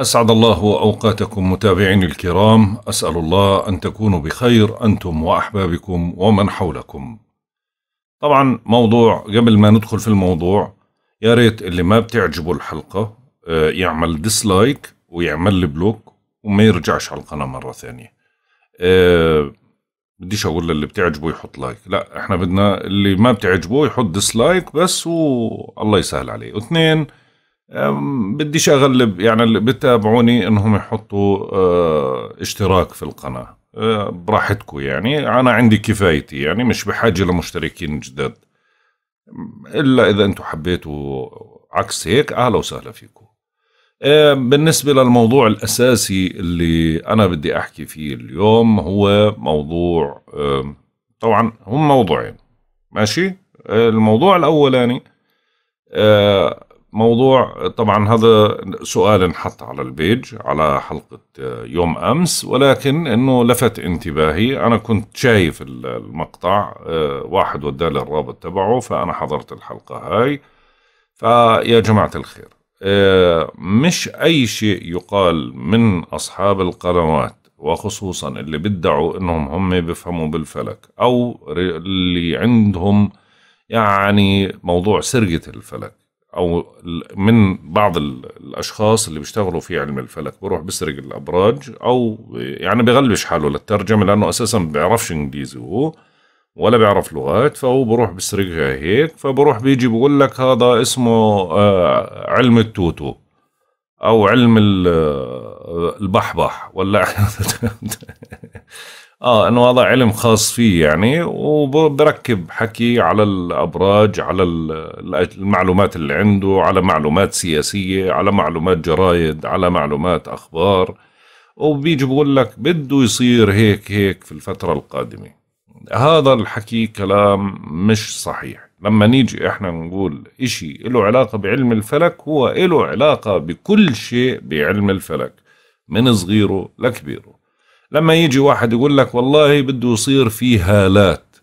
أسعد الله أوقاتكم متابعيني الكرام، أسأل الله أن تكونوا بخير أنتم وأحبابكم ومن حولكم. طبعا موضوع قبل ما ندخل في الموضوع يا ريت اللي ما بتعجبه الحلقة آه، يعمل ديسلايك ويعمل لي بلوك وما يرجعش على القناة مرة ثانية. أه بديش اقول للي بتعجبه يحط لايك لا احنا بدنا اللي ما بتعجبه يحط ديسلايك بس والله يسهل عليه واثنين بديش اغلب يعني اللي بتابعوني انهم يحطوا آه، اشتراك في القناه آه، براحتكم يعني انا عندي كفايتي يعني مش بحاجه لمشتركين جداد الا اذا انتم حبيتوا عكس هيك اهلا وسهلا فيكم آه، بالنسبه للموضوع الاساسي اللي انا بدي احكي فيه اليوم هو موضوع طبعا هم موضوعين ماشي الموضوع الاولاني يعني موضوع طبعا هذا سؤال انحط على البيج على حلقة يوم أمس ولكن أنه لفت انتباهي أنا كنت شايف المقطع آه، واحد ودالي الرابط تبعه فأنا حضرت الحلقة هاي فيا جماعة الخير آه، مش أي شيء يقال من أصحاب القنوات وخصوصا اللي بدعوا أنهم هم بيفهموا بالفلك أو اللي عندهم يعني موضوع سرقة الفلك او من بعض الاشخاص اللي بيشتغلوا في علم الفلك بروح بسرق الابراج او يعني بغلبش حاله للترجمه لانه اساسا ما بيعرفش انجليزي هو ولا بيعرف لغات فهو بروح بسرقها هيك فبروح بيجي بقول لك هذا اسمه آه، علم التوتو او علم آه، البحبح ولا اه انه هذا علم خاص فيه يعني وبركب حكي على الابراج على المعلومات اللي عنده على معلومات سياسيه على معلومات جرايد على معلومات اخبار وبيجي بقول لك بده يصير هيك هيك في الفتره القادمه هذا الحكي كلام مش صحيح لما نيجي احنا نقول اشي له علاقه بعلم الفلك هو له علاقه بكل شيء بعلم الفلك من صغيره لكبيره لما يجي واحد يقول لك والله بده يصير في هالات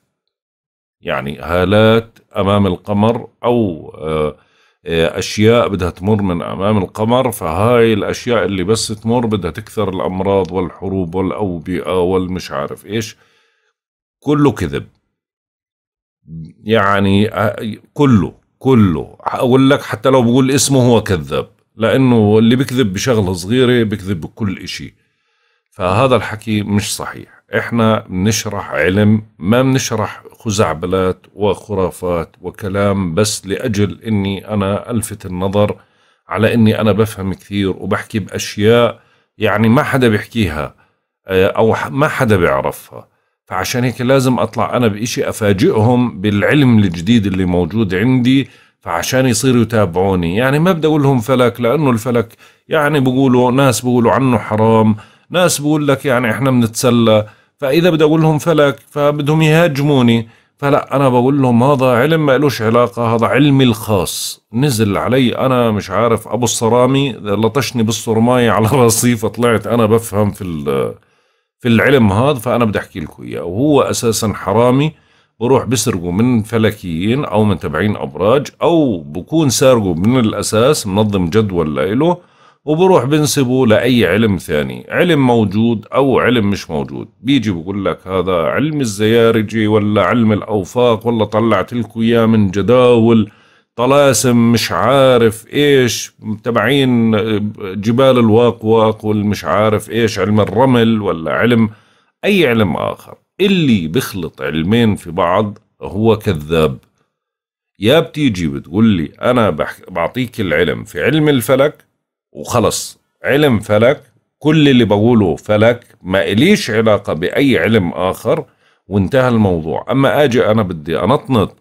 يعني هالات امام القمر او آه، آه، اشياء بدها تمر من امام القمر فهاي الاشياء اللي بس تمر بدها تكثر الامراض والحروب والاوبئه والمش عارف ايش كله كذب يعني آه، كله كله اقول لك حتى لو بقول اسمه هو كذاب لانه اللي بكذب بشغله صغيره بكذب بكل شيء فهذا الحكي مش صحيح احنا بنشرح علم ما بنشرح خزعبلات وخرافات وكلام بس لاجل اني انا الفت النظر على اني انا بفهم كثير وبحكي باشياء يعني ما حدا بيحكيها آه، او ما حدا بيعرفها فعشان هيك لازم اطلع انا بإشي افاجئهم بالعلم الجديد اللي موجود عندي فعشان يصيروا يتابعوني يعني ما بدي اقول لهم فلك لانه الفلك يعني بقولوا ناس بقولوا عنه حرام ناس بقول لك يعني احنا بنتسلى فاذا بدي اقول لهم فلك فبدهم يهاجموني فلا انا بقول لهم هذا علم ما لهش علاقه هذا علمي الخاص نزل علي انا مش عارف ابو الصرامي لطشني بالصرمايه على راسي فطلعت انا بفهم في في العلم هذا فانا بدي احكي لكم اياه وهو اساسا حرامي بروح بسرقوا من فلكيين او من تبعين ابراج او بكون سارقوا من الاساس منظم جدول له وبروح بنسبه لأي علم ثاني علم موجود أو علم مش موجود بيجي بقول لك هذا علم الزيارجي ولا علم الأوفاق ولا طلعت لكم إياه من جداول طلاسم مش عارف إيش تبعين جبال الواقواق والمش عارف إيش علم الرمل ولا علم أي علم آخر اللي بخلط علمين في بعض هو كذاب يا بتيجي بتقول لي أنا بعطيك العلم في علم الفلك وخلص علم فلك كل اللي بقوله فلك ما إليش علاقة بأي علم آخر وانتهى الموضوع أما أجي أنا بدي أنطنط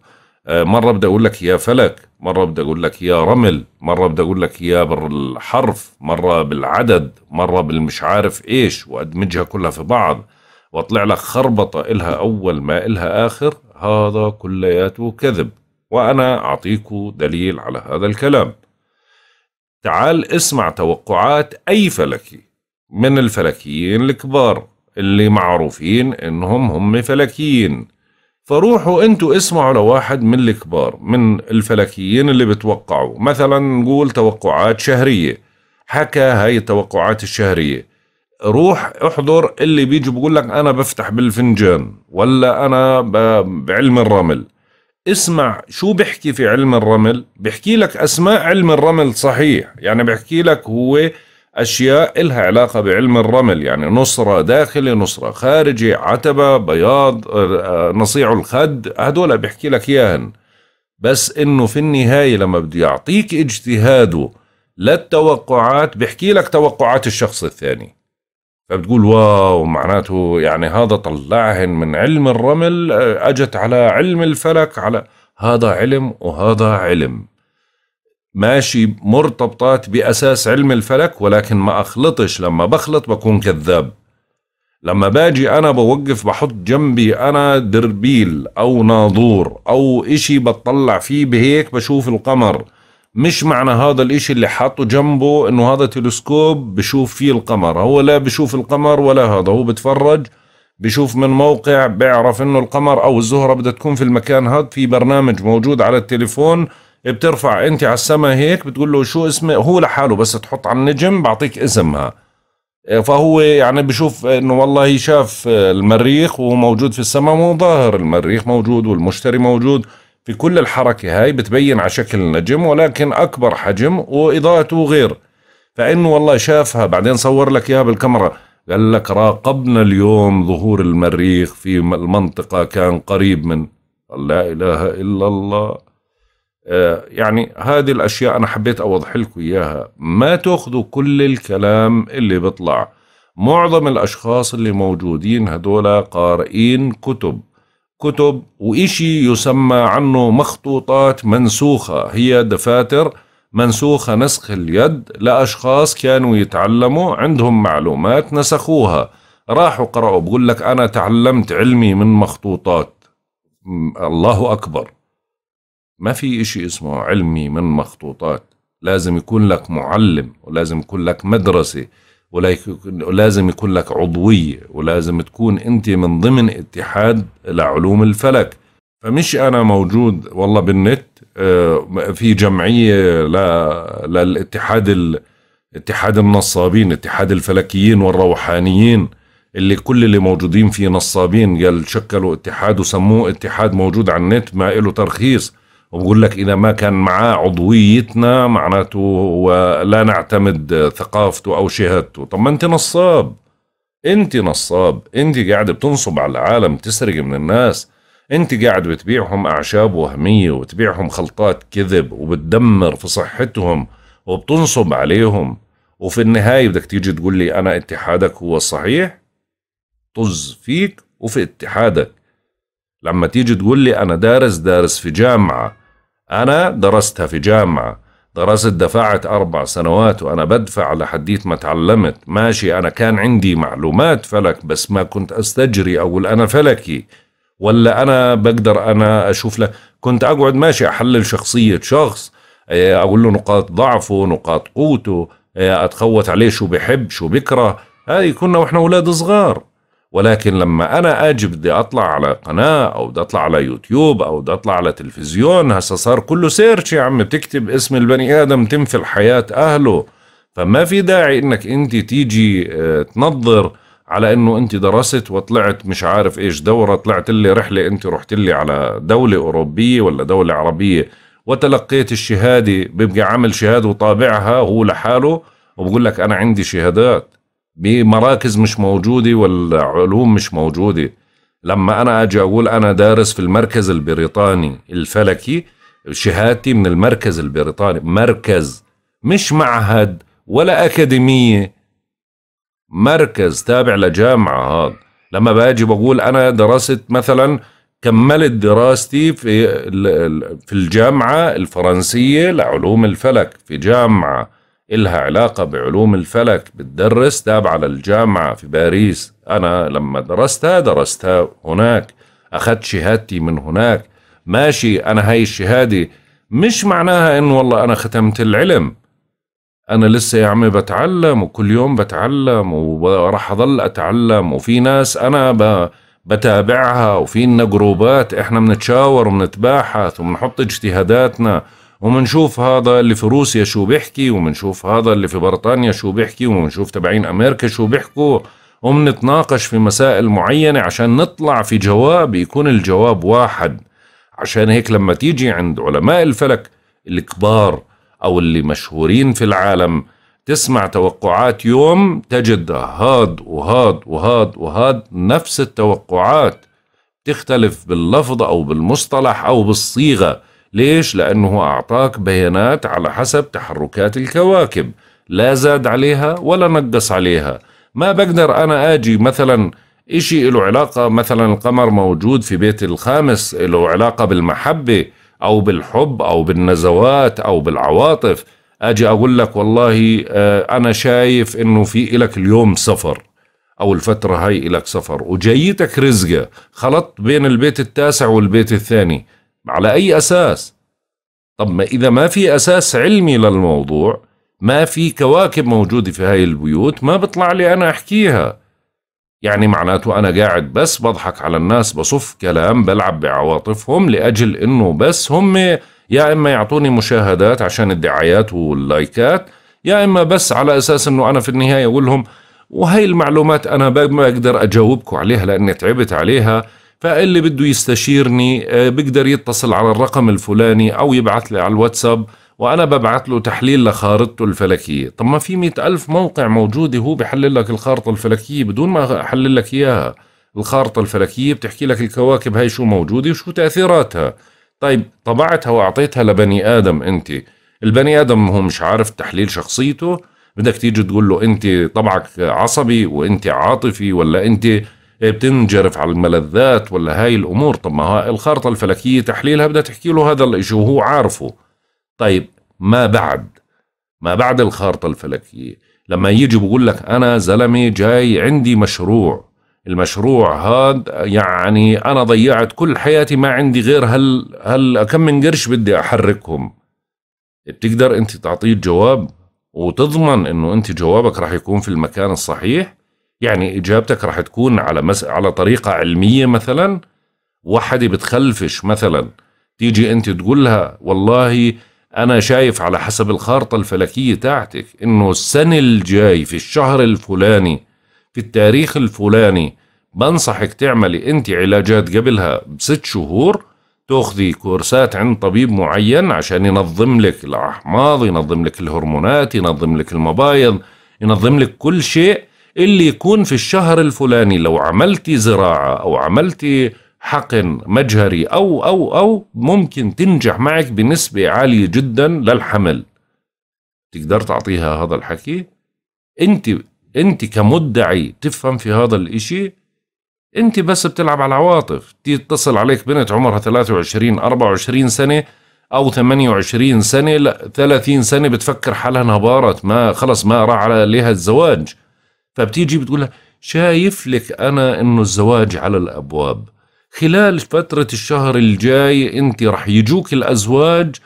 آه، مرة بدي أقول لك يا فلك مرة بدي أقول لك يا رمل مرة بدي أقول لك يا بالحرف مرة بالعدد مرة بالمش عارف إيش وأدمجها كلها في بعض واطلع لك خربطة إلها أول ما إلها آخر هذا كلياته كذب وأنا أعطيكم دليل على هذا الكلام تعال اسمع توقعات أي فلكي من الفلكيين الكبار اللي معروفين إنهم هم فلكيين فروحوا انتوا اسمعوا لواحد من الكبار من الفلكيين اللي بتوقعوا مثلا نقول توقعات شهرية حكى هاي التوقعات الشهرية روح احضر اللي بيجي بقول لك انا بفتح بالفنجان ولا انا بعلم الرمل اسمع شو بحكي في علم الرمل بحكي لك أسماء علم الرمل صحيح يعني بحكي لك هو أشياء إلها علاقة بعلم الرمل يعني نصرة داخلي نصرة خارجي عتبة بياض آه، آه، نصيع الخد هدول بحكي لك إياهن بس إنه في النهاية لما بده يعطيك اجتهاده للتوقعات بحكي لك توقعات الشخص الثاني فبتقول واو معناته يعني هذا طلعهن من علم الرمل آه، اجت على علم الفلك على هذا علم وهذا علم ماشي مرتبطات باساس علم الفلك ولكن ما اخلطش لما بخلط بكون كذاب لما باجي انا بوقف بحط جنبي انا دربيل او ناظور او اشي بتطلع فيه بهيك بشوف القمر مش معنى هذا الاشي اللي حاطه جنبه انه هذا تلسكوب بشوف فيه القمر هو لا بشوف القمر ولا هذا هو بتفرج بشوف من موقع بيعرف انه القمر او الزهرة بدها تكون في المكان هذا في برنامج موجود على التليفون بترفع انت على السما هيك بتقول له شو اسمه هو لحاله بس تحط على النجم بعطيك اسمها إيه، فهو يعني بشوف انه والله شاف المريخ وهو موجود في السماء مو ظاهر المريخ موجود والمشتري موجود في كل الحركة هاي بتبين على شكل نجم ولكن أكبر حجم وإضاءته غير فإنه والله شافها بعدين صور لك إياها بالكاميرا قال لك راقبنا اليوم ظهور المريخ في المنطقة كان قريب من لا إله إلا الله آه، يعني هذه الأشياء أنا حبيت أوضح لكم إياها ما تأخذوا كل الكلام اللي بيطلع معظم الأشخاص اللي موجودين هدول قارئين كتب كتب وإشي يسمى عنه مخطوطات منسوخة هي دفاتر منسوخة نسخ اليد لأشخاص كانوا يتعلموا عندهم معلومات نسخوها راحوا قرأوا بقول لك أنا تعلمت علمي من مخطوطات الله أكبر ما في إشي اسمه علمي من مخطوطات لازم يكون لك معلم ولازم يكون لك مدرسة ولازم يكون لك عضوية ولازم تكون أنت من ضمن اتحاد لعلوم الفلك فمش أنا موجود والله بالنت آه، في جمعية للاتحاد اتحاد النصابين اتحاد الفلكيين والروحانيين اللي كل اللي موجودين فيه نصابين قال شكلوا اتحاد وسموه اتحاد موجود على النت ما له ترخيص وبقول لك إذا ما كان معاه عضويتنا معناته هو لا نعتمد ثقافته أو شهادته طب ما أنت نصاب أنت نصاب أنت قاعد بتنصب على العالم تسرق من الناس أنت قاعد بتبيعهم أعشاب وهمية وتبيعهم خلطات كذب وبتدمر في صحتهم وبتنصب عليهم وفي النهاية بدك تيجي تقول لي أنا اتحادك هو الصحيح طز فيك وفي اتحادك لما تيجي تقول لي أنا دارس دارس في جامعة أنا درستها في جامعة درست دفعت أربع سنوات وأنا بدفع لحديت ما تعلمت ماشي أنا كان عندي معلومات فلك بس ما كنت أستجري أقول أنا فلكي ولا أنا بقدر أنا أشوف له كنت أقعد ماشي أحلل شخصية شخص إيه، أقول له نقاط ضعفه نقاط قوته إيه، أتخوت عليه شو بحب شو بكره هاي كنا وإحنا أولاد صغار ولكن لما انا اجي بدي اطلع على قناه او بدي اطلع على يوتيوب او بدي اطلع على تلفزيون هسا صار كله سيرش يا عم بتكتب اسم البني ادم تنفي الحياه اهله فما في داعي انك انت تيجي آه، تنظر على انه انت درست وطلعت مش عارف ايش دوره طلعت لي رحله انت رحت لي على دوله اوروبيه ولا دوله عربيه وتلقيت الشهاده بيبقى عامل شهاده وطابعها هو لحاله وبقول لك انا عندي شهادات بمراكز مش موجوده والعلوم مش موجوده لما انا اجي اقول انا دارس في المركز البريطاني الفلكي شهادتي من المركز البريطاني مركز مش معهد ولا اكاديميه مركز تابع لجامعه هذا لما باجي بقول انا درست مثلا كملت دراستي في في الجامعه الفرنسيه لعلوم الفلك في جامعه إلها علاقة بعلوم الفلك بتدرس تابعة للجامعة في باريس أنا لما درستها درستها هناك أخذت شهادتي من هناك ماشي أنا هاي الشهادة مش معناها إنه والله أنا ختمت العلم أنا لسه يا عمي بتعلم وكل يوم بتعلم وراح أظل أتعلم وفي ناس أنا ب... بتابعها وفي جروبات إحنا بنتشاور وبنتباحث وبنحط اجتهاداتنا ومنشوف هذا اللي في روسيا شو بيحكي ومنشوف هذا اللي في بريطانيا شو بيحكي ومنشوف تبعين أمريكا شو بيحكوا ومنتناقش في مسائل معينة عشان نطلع في جواب يكون الجواب واحد عشان هيك لما تيجي عند علماء الفلك الكبار أو اللي مشهورين في العالم تسمع توقعات يوم تجد هاد وهاد وهاد وهاد نفس التوقعات تختلف باللفظ أو بالمصطلح أو بالصيغة ليش؟ لأنه أعطاك بيانات على حسب تحركات الكواكب لا زاد عليها ولا نقص عليها ما بقدر أنا أجي مثلا إشي له علاقة مثلا القمر موجود في بيت الخامس له علاقة بالمحبة أو بالحب أو بالنزوات أو بالعواطف أجي أقول لك والله آه، أنا شايف إنه في إلك اليوم سفر أو الفترة هاي إلك سفر وجيتك رزقة خلطت بين البيت التاسع والبيت الثاني على أي أساس؟ طب ما إذا ما في أساس علمي للموضوع ما في كواكب موجودة في هاي البيوت ما بطلع لي أنا أحكيها يعني معناته أنا قاعد بس بضحك على الناس بصف كلام بلعب بعواطفهم لأجل إنه بس هم يا إما يعطوني مشاهدات عشان الدعايات واللايكات يا إما بس على أساس إنه أنا في النهاية أقول لهم وهي المعلومات أنا ما بقدر أجاوبكم عليها لأني تعبت عليها فاللي بده يستشيرني آه، بيقدر يتصل على الرقم الفلاني أو يبعث لي على الواتساب وأنا ببعث له تحليل لخارطته الفلكية طب ما في مئة ألف موقع موجودة هو بحلل لك الخارطة الفلكية بدون ما أحلل لك إياها الخارطة الفلكية بتحكي لك الكواكب هاي شو موجودة وشو تأثيراتها طيب طبعتها وأعطيتها لبني آدم أنت البني آدم هو مش عارف تحليل شخصيته بدك تيجي تقول له أنت طبعك عصبي وأنت عاطفي ولا أنت بتنجرف على الملذات ولا هاي الامور طب ما الخارطه الفلكيه تحليلها بدها تحكي له هذا الاشي وهو عارفه طيب ما بعد ما بعد الخارطه الفلكيه لما يجي بقول لك انا زلمه جاي عندي مشروع المشروع هاد يعني انا ضيعت كل حياتي ما عندي غير هل هل كم من قرش بدي احركهم بتقدر انت تعطيه جواب وتضمن انه انت جوابك راح يكون في المكان الصحيح يعني اجابتك راح تكون على مس... على طريقه علميه مثلا وحده بتخلفش مثلا تيجي انت تقول لها والله انا شايف على حسب الخارطه الفلكيه تاعتك انه السنه الجاي في الشهر الفلاني في التاريخ الفلاني بنصحك تعملي انت علاجات قبلها بست شهور تاخذي كورسات عند طبيب معين عشان ينظم لك الاحماض ينظم لك الهرمونات ينظم لك المبايض ينظم لك كل شيء اللي يكون في الشهر الفلاني لو عملتي زراعة أو عملتي حقن مجهري أو أو أو ممكن تنجح معك بنسبة عالية جدا للحمل تقدر تعطيها هذا الحكي أنت أنت كمدعي تفهم في هذا الإشي أنت بس بتلعب على العواطف تتصل عليك بنت عمرها 23 24 سنة أو 28 سنة لا 30 سنة بتفكر حالها انها ما خلص ما راح عليها الزواج فبتيجي بتقول لها شايف لك أنا إنه الزواج على الأبواب خلال فترة الشهر الجاي أنت رح يجوك الأزواج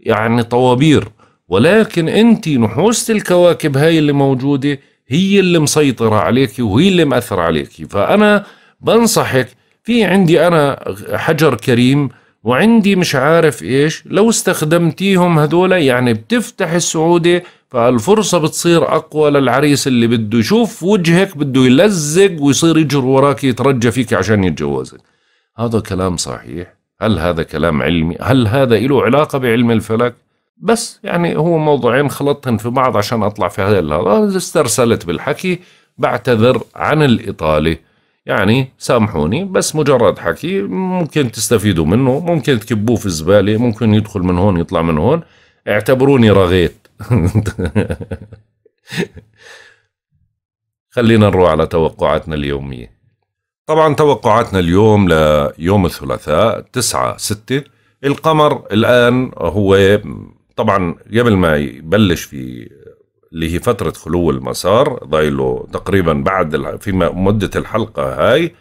يعني طوابير ولكن أنت نحوس الكواكب هاي اللي موجودة هي اللي مسيطرة عليك وهي اللي مأثرة عليك فأنا بنصحك في عندي أنا حجر كريم وعندي مش عارف إيش لو استخدمتيهم هذولا يعني بتفتح السعودة فالفرصة بتصير أقوى للعريس اللي بده يشوف وجهك بده يلزق ويصير يجر وراك يترجى فيك عشان يتجوزك هذا كلام صحيح هل هذا كلام علمي هل هذا له علاقة بعلم الفلك بس يعني هو موضوعين خلطتهم في بعض عشان أطلع في هذا الهذا استرسلت بالحكي بعتذر عن الإطالة يعني سامحوني بس مجرد حكي ممكن تستفيدوا منه ممكن تكبوه في الزبالة ممكن يدخل من هون يطلع من هون اعتبروني رغيت خلينا نروح على توقعاتنا اليومية طبعا توقعاتنا اليوم ليوم الثلاثاء 9 6 القمر الآن هو طبعا قبل ما يبلش في اللي هي فترة خلو المسار ضايله تقريبا بعد في مدة الحلقة هاي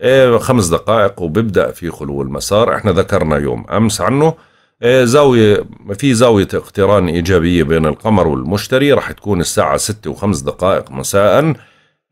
إيه، خمس دقائق وببدأ في خلو المسار احنا ذكرنا يوم أمس عنه إيه، زاوية في زاوية اقتران إيجابية بين القمر والمشتري راح تكون الساعة ستة وخمس دقائق مساء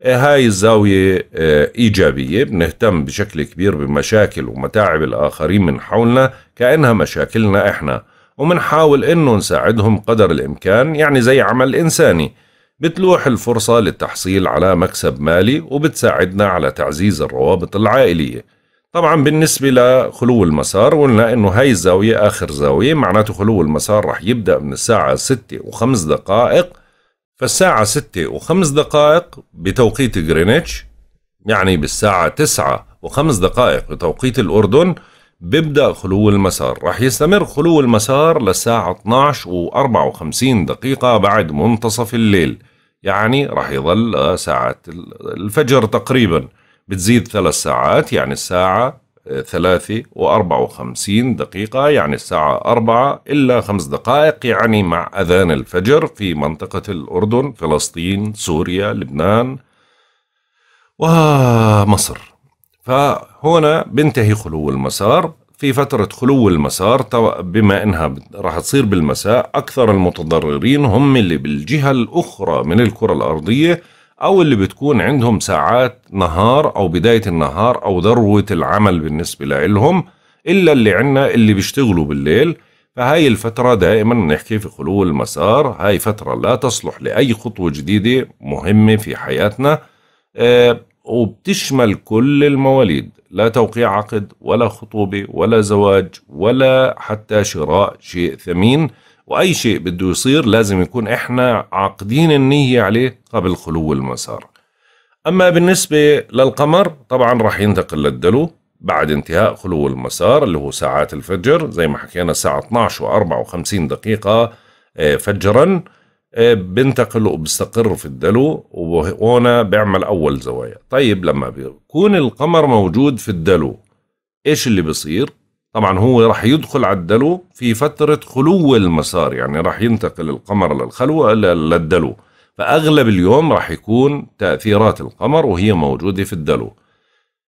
إيه، هاي الزاوية إيه، إيجابية بنهتم بشكل كبير بمشاكل ومتاعب الآخرين من حولنا كأنها مشاكلنا إحنا ومنحاول إنه نساعدهم قدر الإمكان يعني زي عمل إنساني بتلوح الفرصة للتحصيل على مكسب مالي وبتساعدنا على تعزيز الروابط العائلية طبعا بالنسبة لخلو المسار قلنا انه هاي الزاوية اخر زاوية معناته خلو المسار رح يبدأ من الساعة ستة وخمس دقائق فالساعة ستة وخمس دقائق بتوقيت غرينتش يعني بالساعة تسعة وخمس دقائق بتوقيت الأردن بيبدأ خلو المسار رح يستمر خلو المسار للساعة 12 و 54 دقيقة بعد منتصف الليل يعني رح يظل ساعة الفجر تقريباً بتزيد ثلاث ساعات يعني الساعة آه، ثلاثة وأربعة وخمسين دقيقة يعني الساعة أربعة إلا خمس دقائق يعني مع أذان الفجر في منطقة الأردن فلسطين سوريا لبنان ومصر فهنا بنتهي خلو المسار في فترة خلو المسار بما انها راح تصير بالمساء اكثر المتضررين هم اللي بالجهة الاخرى من الكرة الارضية أو اللي بتكون عندهم ساعات نهار أو بداية النهار أو ذروة العمل بالنسبة لهم إلا اللي عندنا اللي بيشتغلوا بالليل فهاي الفترة دائما نحكي في خلو المسار هاي فترة لا تصلح لأي خطوة جديدة مهمة في حياتنا آه، وبتشمل كل المواليد لا توقيع عقد ولا خطوبة ولا زواج ولا حتى شراء شيء ثمين واي شيء بده يصير لازم يكون احنا عاقدين النيه عليه قبل خلو المسار اما بالنسبه للقمر طبعا راح ينتقل للدلو بعد انتهاء خلو المسار اللي هو ساعات الفجر زي ما حكينا الساعه 12 و54 دقيقه آه، فجرا آه، بنتقل وبستقر في الدلو وهنا بيعمل اول زوايا طيب لما بيكون القمر موجود في الدلو ايش اللي بصير طبعا هو راح يدخل على الدلو في فترة خلو المسار يعني راح ينتقل القمر للخلوة للدلو فأغلب اليوم راح يكون تأثيرات القمر وهي موجودة في الدلو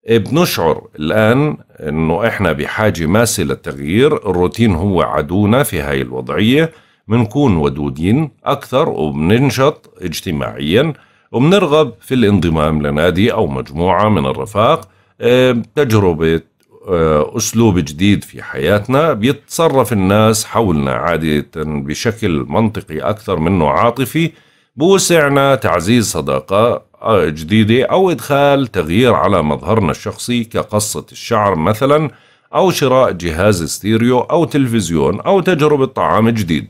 بنشعر الآن أنه إحنا بحاجة ماسة للتغيير الروتين هو عدونا في هاي الوضعية بنكون ودودين أكثر وبننشط اجتماعيا وبنرغب في الانضمام لنادي أو مجموعة من الرفاق إيه، تجربة آه، أسلوب جديد في حياتنا بيتصرف الناس حولنا عادة بشكل منطقي أكثر منه عاطفي بوسعنا تعزيز صداقة آه، جديدة أو إدخال تغيير على مظهرنا الشخصي كقصة الشعر مثلا أو شراء جهاز ستيريو أو تلفزيون أو تجربة طعام جديد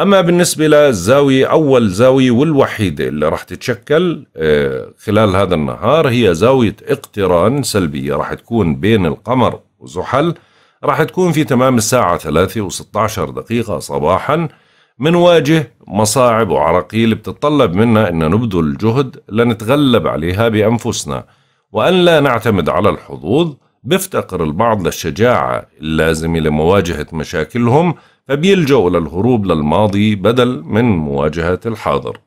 أما بالنسبة للزاوية أول زاوية والوحيدة اللي راح تتشكل آه، خلال هذا النهار هي زاوية اقتران سلبية راح تكون بين القمر وزحل راح تكون في تمام الساعة 3 و 16 دقيقة صباحا منواجه مصاعب وعراقيل بتتطلب منا أن نبذل جهد لنتغلب عليها بأنفسنا وأن لا نعتمد على الحظوظ بيفتقر البعض للشجاعة اللازمة لمواجهة مشاكلهم فبيلجأوا للهروب للماضي بدل من مواجهة الحاضر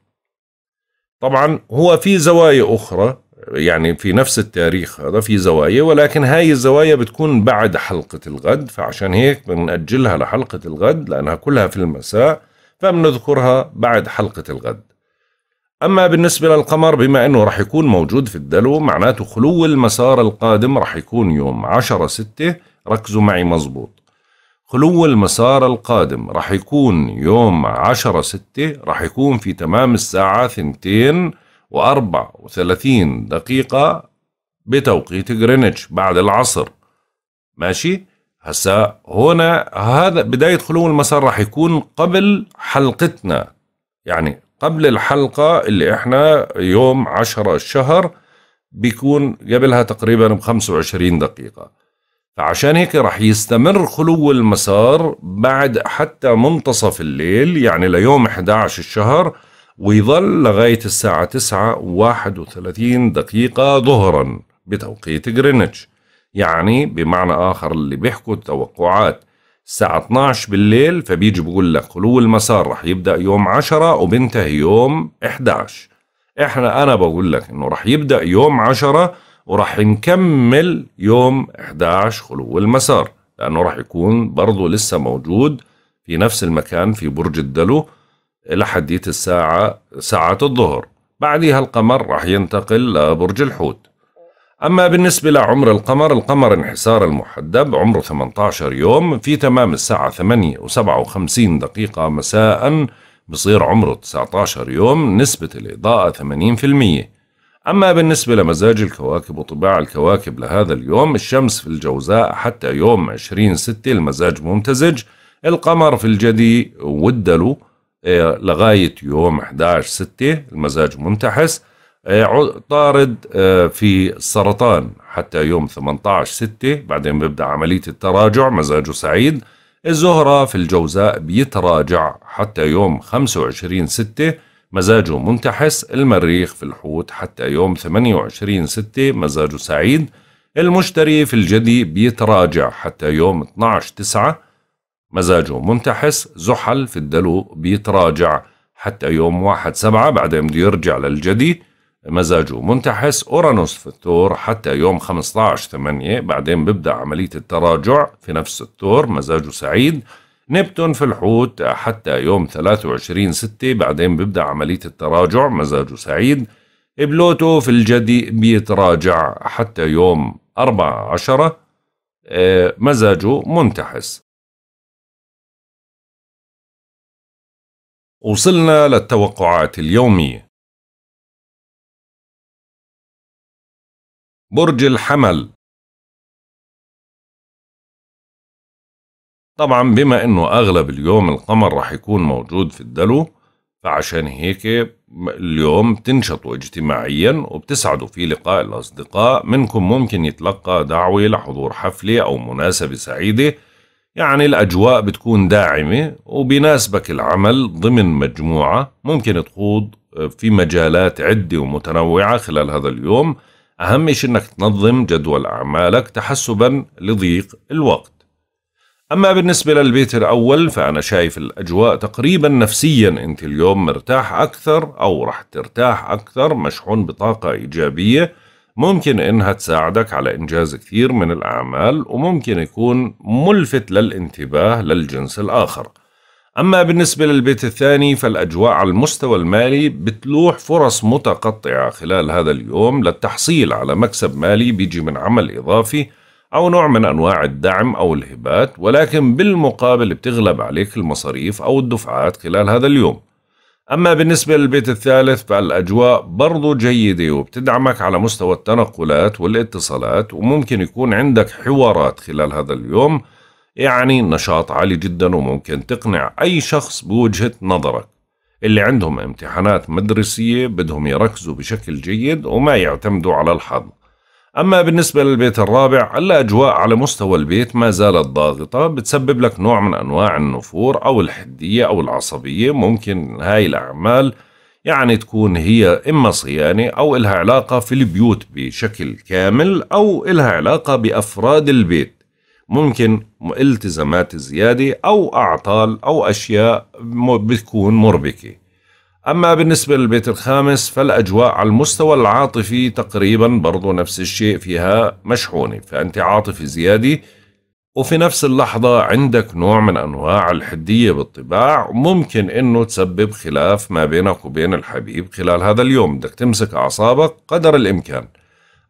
طبعا هو في زوايا أخرى يعني في نفس التاريخ هذا في زوايا ولكن هاي الزوايا بتكون بعد حلقة الغد فعشان هيك بنأجلها لحلقة الغد لأنها كلها في المساء فبنذكرها بعد حلقة الغد أما بالنسبة للقمر بما أنه رح يكون موجود في الدلو معناته خلو المسار القادم رح يكون يوم 10 6 ركزوا معي مظبوط خلو المسار القادم راح يكون يوم عشرة ستة راح يكون في تمام الساعة ثنتين وأربع وثلاثين دقيقة بتوقيت غرينتش بعد العصر ماشي هسا هنا هذا بداية خلو المسار راح يكون قبل حلقتنا يعني قبل الحلقة اللي احنا يوم عشرة الشهر بيكون قبلها تقريبا بخمسة وعشرين دقيقة فعشان هيك رح يستمر خلو المسار بعد حتى منتصف الليل يعني ليوم 11 الشهر ويظل لغاية الساعة 9 31 دقيقة ظهرا بتوقيت جرينتش يعني بمعنى آخر اللي بيحكوا التوقعات الساعة 12 بالليل فبيجي بقول لك خلو المسار رح يبدأ يوم 10 وبينتهي يوم 11 احنا انا بقول لك انه رح يبدأ يوم 10 وراح نكمل يوم 11 خلو المسار لأنه راح يكون برضه لسه موجود في نفس المكان في برج الدلو لحديت الساعة ساعة الظهر بعدها القمر راح ينتقل لبرج الحوت أما بالنسبة لعمر القمر القمر انحسار المحدب عمره 18 يوم في تمام الساعة 8 و57 دقيقة مساء بصير عمره 19 يوم نسبة الإضاءة 80% أما بالنسبة لمزاج الكواكب وطباع الكواكب لهذا اليوم الشمس في الجوزاء حتى يوم 20 ستة المزاج ممتزج القمر في الجدي والدلو آه، لغاية يوم 11 ستة المزاج منتحس آه، طارد آه، في السرطان حتى يوم 18 ستة بعدين بيبدأ عملية التراجع مزاجه سعيد الزهرة في الجوزاء بيتراجع حتى يوم 25 ستة مزاجه منتحس المريخ في الحوت حتى يوم 28 ستة مزاجه سعيد المشتري في الجدي بيتراجع حتى يوم 12 تسعة مزاجه منتحس زحل في الدلو بيتراجع حتى يوم 1 سبعة بعدين بده يرجع للجدي مزاجه منتحس أورانوس في الثور حتى يوم 15 8 بعدين ببدأ عملية التراجع في نفس الثور مزاجه سعيد نبتون في الحوت حتى يوم 23 ستة بعدين بيبدأ عملية التراجع مزاجه سعيد بلوتو في الجدي بيتراجع حتى يوم 14 آه، مزاجه منتحس وصلنا للتوقعات اليومية برج الحمل طبعا بما انه اغلب اليوم القمر راح يكون موجود في الدلو فعشان هيك اليوم بتنشطوا اجتماعيا وبتسعدوا في لقاء الأصدقاء منكم ممكن يتلقى دعوة لحضور حفلة أو مناسبة سعيدة يعني الأجواء بتكون داعمة وبناسبك العمل ضمن مجموعة ممكن تخوض آه، في مجالات عدة ومتنوعة خلال هذا اليوم أهم شيء أنك تنظم جدول أعمالك تحسبا لضيق الوقت أما بالنسبة للبيت الأول فأنا شايف الأجواء تقريبا نفسيا أنت اليوم مرتاح أكثر أو رح ترتاح أكثر مشحون بطاقة إيجابية ممكن إنها تساعدك على إنجاز كثير من الأعمال وممكن يكون ملفت للانتباه للجنس الآخر أما بالنسبة للبيت الثاني فالأجواء على المستوى المالي بتلوح فرص متقطعة خلال هذا اليوم للتحصيل على مكسب مالي بيجي من عمل إضافي أو نوع من أنواع الدعم أو الهبات ولكن بالمقابل بتغلب عليك المصاريف أو الدفعات خلال هذا اليوم أما بالنسبة للبيت الثالث فالأجواء برضو جيدة وبتدعمك على مستوى التنقلات والاتصالات وممكن يكون عندك حوارات خلال هذا اليوم يعني نشاط عالي جدا وممكن تقنع أي شخص بوجهة نظرك اللي عندهم امتحانات مدرسية بدهم يركزوا بشكل جيد وما يعتمدوا على الحظ أما بالنسبة للبيت الرابع الأجواء على مستوى البيت ما زالت ضاغطة بتسبب لك نوع من أنواع النفور أو الحدية أو العصبية ممكن هاي الأعمال يعني تكون هي إما صيانة أو إلها علاقة في البيوت بشكل كامل أو إلها علاقة بأفراد البيت ممكن التزامات زيادة أو أعطال أو أشياء بتكون مربكة أما بالنسبة للبيت الخامس فالأجواء على المستوى العاطفي تقريبا برضو نفس الشيء فيها مشحونة فأنت عاطفي زيادة وفي نفس اللحظة عندك نوع من أنواع الحدية بالطباع ممكن أنه تسبب خلاف ما بينك وبين الحبيب خلال هذا اليوم بدك تمسك أعصابك قدر الإمكان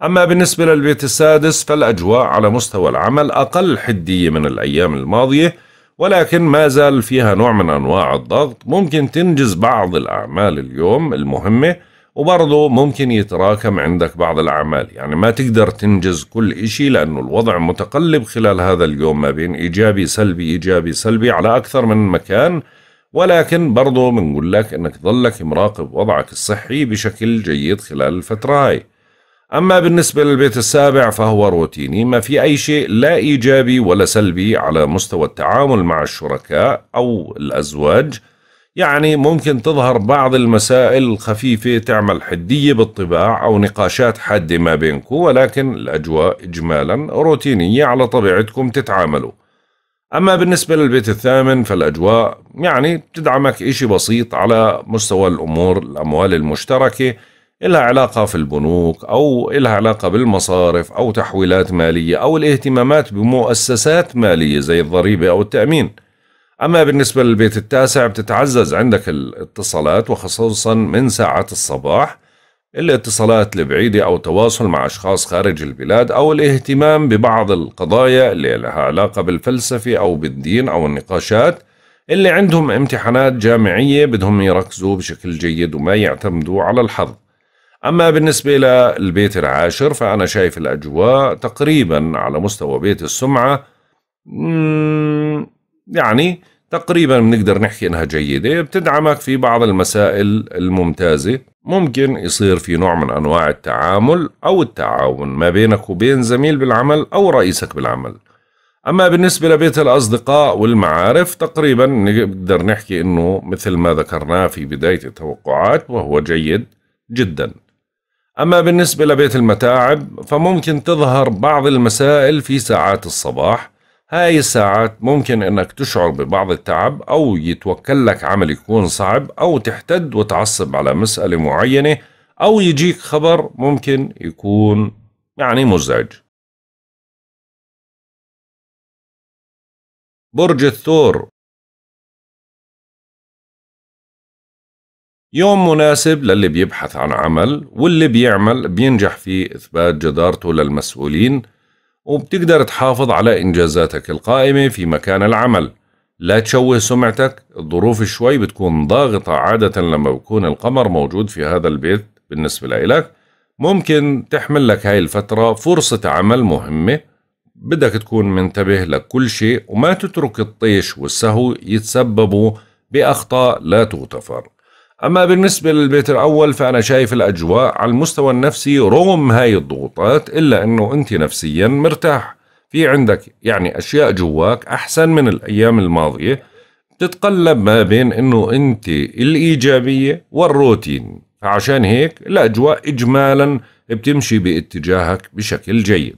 أما بالنسبة للبيت السادس فالأجواء على مستوى العمل أقل حدية من الأيام الماضية ولكن ما زال فيها نوع من أنواع الضغط ممكن تنجز بعض الأعمال اليوم المهمة وبرضه ممكن يتراكم عندك بعض الأعمال يعني ما تقدر تنجز كل إشي لأنه الوضع متقلب خلال هذا اليوم ما بين إيجابي سلبي إيجابي سلبي على أكثر من مكان ولكن برضه بنقول لك أنك ظلك مراقب وضعك الصحي بشكل جيد خلال الفترة هاي أما بالنسبة للبيت السابع فهو روتيني ما في أي شيء لا إيجابي ولا سلبي على مستوى التعامل مع الشركاء أو الأزواج يعني ممكن تظهر بعض المسائل الخفيفة تعمل حدية بالطباع أو نقاشات حادة ما بينكم ولكن الأجواء إجمالا روتينية على طبيعتكم تتعاملوا أما بالنسبة للبيت الثامن فالأجواء يعني بتدعمك إشي بسيط على مستوى الأمور الأموال المشتركة إلها علاقة في البنوك أو إلها علاقة بالمصارف أو تحويلات مالية أو الاهتمامات بمؤسسات مالية زي الضريبة أو التأمين أما بالنسبة للبيت التاسع بتتعزز عندك الاتصالات وخصوصا من ساعات الصباح الاتصالات البعيدة أو التواصل مع أشخاص خارج البلاد أو الاهتمام ببعض القضايا اللي لها علاقة بالفلسفة أو بالدين أو النقاشات اللي عندهم امتحانات جامعية بدهم يركزوا بشكل جيد وما يعتمدوا على الحظ أما بالنسبة للبيت العاشر فأنا شايف الأجواء تقريبا على مستوى بيت السمعة يعني تقريبا بنقدر نحكي انها جيده بتدعمك في بعض المسائل الممتازه ممكن يصير في نوع من انواع التعامل او التعاون ما بينك وبين زميل بالعمل او رئيسك بالعمل اما بالنسبه لبيت الاصدقاء والمعارف تقريبا نقدر نحكي انه مثل ما ذكرناه في بدايه التوقعات وهو جيد جدا أما بالنسبة لبيت المتاعب فممكن تظهر بعض المسائل في ساعات الصباح هاي الساعات ممكن أنك تشعر ببعض التعب أو يتوكل لك عمل يكون صعب أو تحتد وتعصب على مسألة معينة أو يجيك خبر ممكن يكون يعني مزعج برج الثور يوم مناسب للي بيبحث عن عمل واللي بيعمل بينجح في إثبات جدارته للمسؤولين وبتقدر تحافظ على إنجازاتك القائمة في مكان العمل لا تشوه سمعتك الظروف شوي بتكون ضاغطة عادة لما بكون القمر موجود في هذا البيت بالنسبة لإلك ممكن تحمل لك هاي الفترة فرصة عمل مهمة بدك تكون منتبه لكل شيء وما تترك الطيش والسهو يتسببوا بأخطاء لا تغتفر أما بالنسبة للبيت الأول فأنا شايف الأجواء على المستوى النفسي رغم هاي الضغوطات إلا أنه أنت نفسيا مرتاح في عندك يعني أشياء جواك أحسن من الأيام الماضية بتتقلب ما بين أنه أنت الإيجابية والروتين فعشان هيك الأجواء إجمالا بتمشي باتجاهك بشكل جيد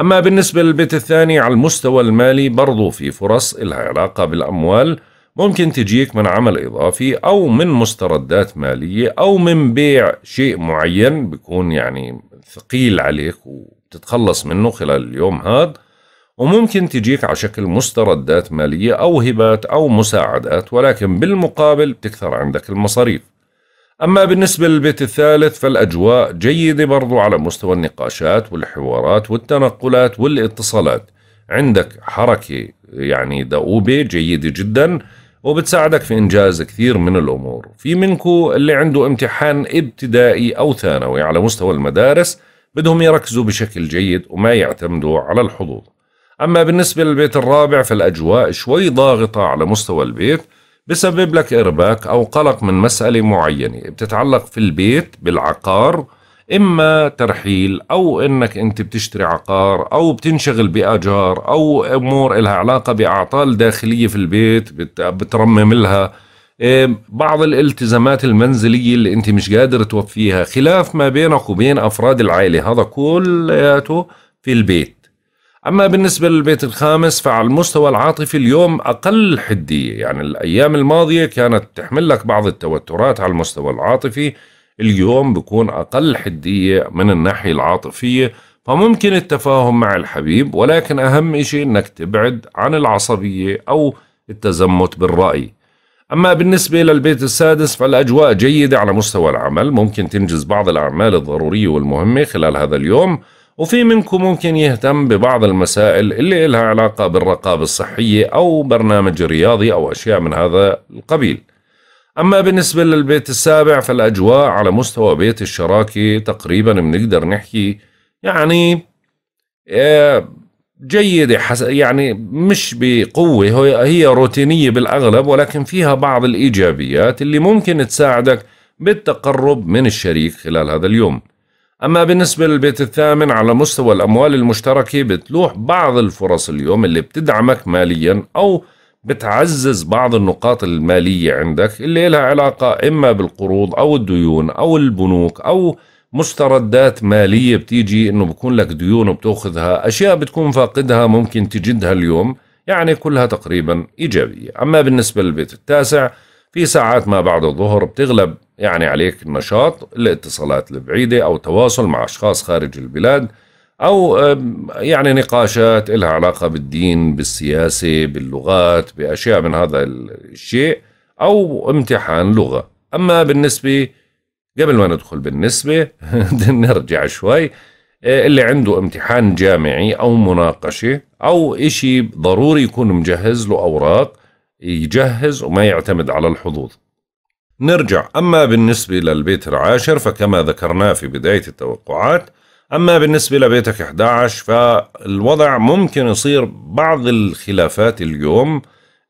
أما بالنسبة للبيت الثاني على المستوى المالي برضو في فرص إلها علاقة بالأموال ممكن تجيك من عمل إضافي أو من مستردات مالية أو من بيع شيء معين بيكون يعني ثقيل عليك وتتخلص منه خلال اليوم هذا وممكن تجيك على شكل مستردات مالية أو هبات أو مساعدات ولكن بالمقابل بتكثر عندك المصاريف أما بالنسبة للبيت الثالث فالأجواء جيدة برضو على مستوى النقاشات والحوارات والتنقلات والاتصالات عندك حركة يعني دؤوبة جيدة جداً وبتساعدك في إنجاز كثير من الأمور في منكو اللي عنده امتحان ابتدائي أو ثانوي على مستوى المدارس بدهم يركزوا بشكل جيد وما يعتمدوا على الحظوظ أما بالنسبة للبيت الرابع فالأجواء شوي ضاغطة على مستوى البيت بسبب لك إرباك أو قلق من مسألة معينة بتتعلق في البيت بالعقار اما ترحيل او انك انت بتشتري عقار او بتنشغل باجار او امور لها علاقه باعطال داخليه في البيت بترمم لها بعض الالتزامات المنزلية اللي أنت مش قادر توفيها خلاف ما بينك وبين أفراد العائلة هذا كلياته في البيت أما بالنسبة للبيت الخامس فعلى المستوى العاطفي اليوم أقل حدية يعني الأيام الماضية كانت تحمل لك بعض التوترات على المستوى العاطفي اليوم بكون أقل حدية من الناحية العاطفية فممكن التفاهم مع الحبيب ولكن أهم شيء أنك تبعد عن العصبية أو التزمت بالرأي أما بالنسبة للبيت السادس فالأجواء جيدة على مستوى العمل ممكن تنجز بعض الأعمال الضرورية والمهمة خلال هذا اليوم وفي منكم ممكن يهتم ببعض المسائل اللي إلها علاقة بالرقابة الصحية أو برنامج رياضي أو أشياء من هذا القبيل أما بالنسبة للبيت السابع فالأجواء على مستوى بيت الشراكة تقريبا بنقدر نحكي يعني آه، جيدة يعني مش بقوة هي روتينية بالأغلب ولكن فيها بعض الإيجابيات اللي ممكن تساعدك بالتقرب من الشريك خلال هذا اليوم أما بالنسبة للبيت الثامن على مستوى الأموال المشتركة بتلوح بعض الفرص اليوم اللي بتدعمك ماليا أو بتعزز بعض النقاط المالية عندك اللي لها علاقة إما بالقروض أو الديون أو البنوك أو مستردات مالية بتيجي إنه بكون لك ديون وبتأخذها أشياء بتكون فاقدها ممكن تجدها اليوم يعني كلها تقريبا إيجابية أما بالنسبة للبيت التاسع في ساعات ما بعد الظهر بتغلب يعني عليك النشاط الاتصالات البعيدة أو تواصل مع أشخاص خارج البلاد أو يعني نقاشات لها علاقة بالدين بالسياسة باللغات بأشياء من هذا الشيء أو امتحان لغة أما بالنسبة قبل ما ندخل بالنسبة نرجع شوي آه، اللي عنده امتحان جامعي أو مناقشة أو إشي ضروري يكون مجهز له أوراق يجهز وما يعتمد على الحظوظ نرجع أما بالنسبة للبيت العاشر فكما ذكرناه في بداية التوقعات أما بالنسبة لبيتك 11 فالوضع ممكن يصير بعض الخلافات اليوم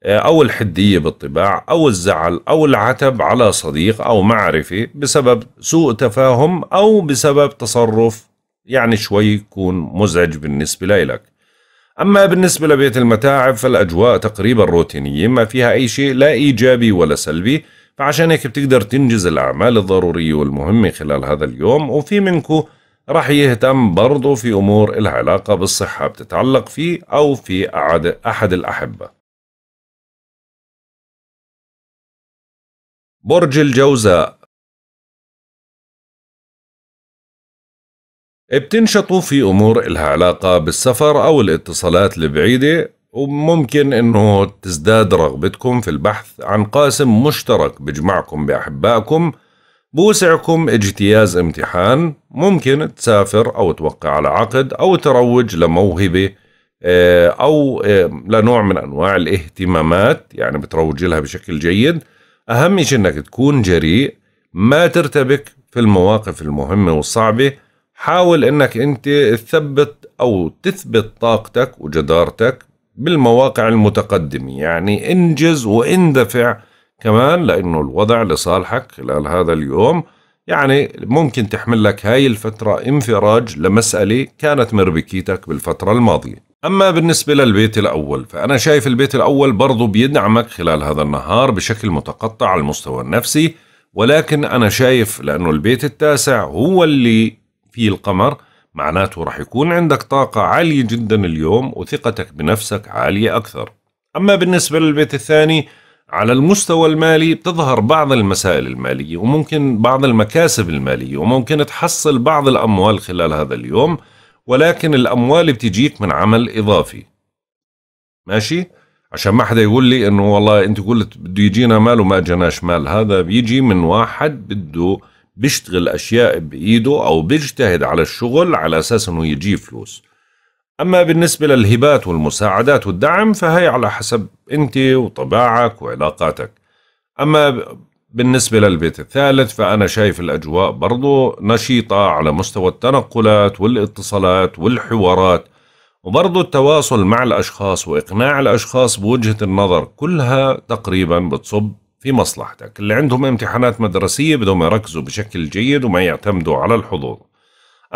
آه، أو الحدية بالطباع أو الزعل أو العتب على صديق أو معرفة بسبب سوء تفاهم أو بسبب تصرف يعني شوي يكون مزعج بالنسبة لإلك أما بالنسبة لبيت المتاعب فالأجواء تقريبا روتينية ما فيها أي شيء لا إيجابي ولا سلبي فعشان هيك بتقدر تنجز الأعمال الضرورية والمهمة خلال هذا اليوم وفي منكم رح يهتم برضه في أمور العلاقة بالصحة بتتعلق فيه أو في أحد الأحبة برج الجوزاء بتنشطوا في أمور إلها علاقة بالسفر أو الاتصالات البعيدة وممكن أنه تزداد رغبتكم في البحث عن قاسم مشترك بجمعكم بأحبائكم بوسعكم اجتياز امتحان ممكن تسافر أو توقع على عقد أو تروج لموهبة آه، أو آه، لنوع من أنواع الاهتمامات يعني بتروج لها بشكل جيد أهم شيء أنك تكون جريء ما ترتبك في المواقف المهمة والصعبة حاول أنك أنت تثبت أو تثبت طاقتك وجدارتك بالمواقع المتقدمة يعني انجز واندفع كمان لأنه الوضع لصالحك خلال هذا اليوم يعني ممكن تحمل لك هاي الفترة انفراج لمسألة كانت مربكيتك بالفترة الماضية أما بالنسبة للبيت الأول فأنا شايف البيت الأول برضو بيدعمك خلال هذا النهار بشكل متقطع على المستوى النفسي ولكن أنا شايف لأنه البيت التاسع هو اللي فيه القمر معناته رح يكون عندك طاقة عالية جدا اليوم وثقتك بنفسك عالية أكثر أما بالنسبة للبيت الثاني على المستوى المالي بتظهر بعض المسائل المالية وممكن بعض المكاسب المالية وممكن تحصل بعض الأموال خلال هذا اليوم ولكن الأموال بتجيك من عمل إضافي ماشي؟ عشان ما حدا يقول لي انه والله انت قلت بده يجينا مال وما اجاناش مال هذا بيجي من واحد بده بيشتغل اشياء بايده او بيجتهد على الشغل على اساس انه يجيب فلوس أما بالنسبة للهبات والمساعدات والدعم فهي على حسب أنت وطباعك وعلاقاتك أما بالنسبة للبيت الثالث فأنا شايف الأجواء برضو نشيطة على مستوى التنقلات والاتصالات والحوارات وبرضو التواصل مع الأشخاص وإقناع الأشخاص بوجهة النظر كلها تقريبا بتصب في مصلحتك اللي عندهم امتحانات مدرسية بدهم يركزوا بشكل جيد وما يعتمدوا على الحضور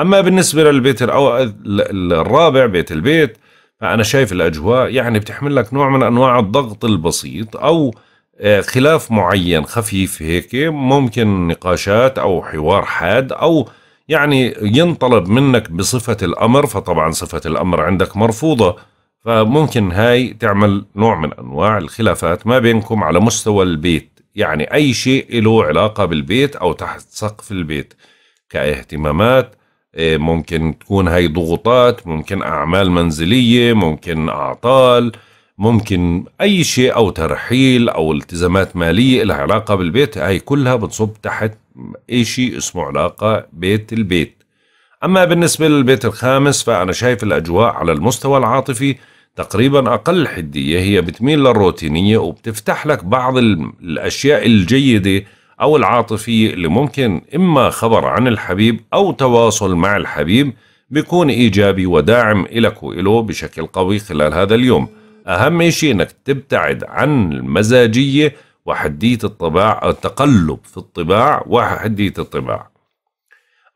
أما بالنسبة للبيت أو الرابع بيت البيت فأنا شايف الأجواء يعني بتحمل لك نوع من أنواع الضغط البسيط أو آه، خلاف معين خفيف هيك ممكن نقاشات أو حوار حاد أو يعني ينطلب منك بصفة الأمر فطبعا صفة الأمر عندك مرفوضة فممكن هاي تعمل نوع من أنواع الخلافات ما بينكم على مستوى البيت يعني أي شيء له علاقة بالبيت أو تحت سقف البيت كاهتمامات إيه، ممكن تكون هاي ضغوطات ممكن أعمال منزلية ممكن أعطال ممكن أي شيء أو ترحيل أو التزامات مالية لها علاقة بالبيت هاي كلها بتصب تحت أي شيء اسمه علاقة بيت البيت أما بالنسبة للبيت الخامس فأنا شايف الأجواء على المستوى العاطفي تقريبا أقل حدية هي بتميل للروتينية وبتفتح لك بعض الأشياء الجيدة أو العاطفية اللي ممكن إما خبر عن الحبيب أو تواصل مع الحبيب بيكون إيجابي وداعم إلك وإله بشكل قوي خلال هذا اليوم أهم شيء إنك تبتعد عن المزاجية وحدية الطباع أو التقلب في الطباع وحدية الطباع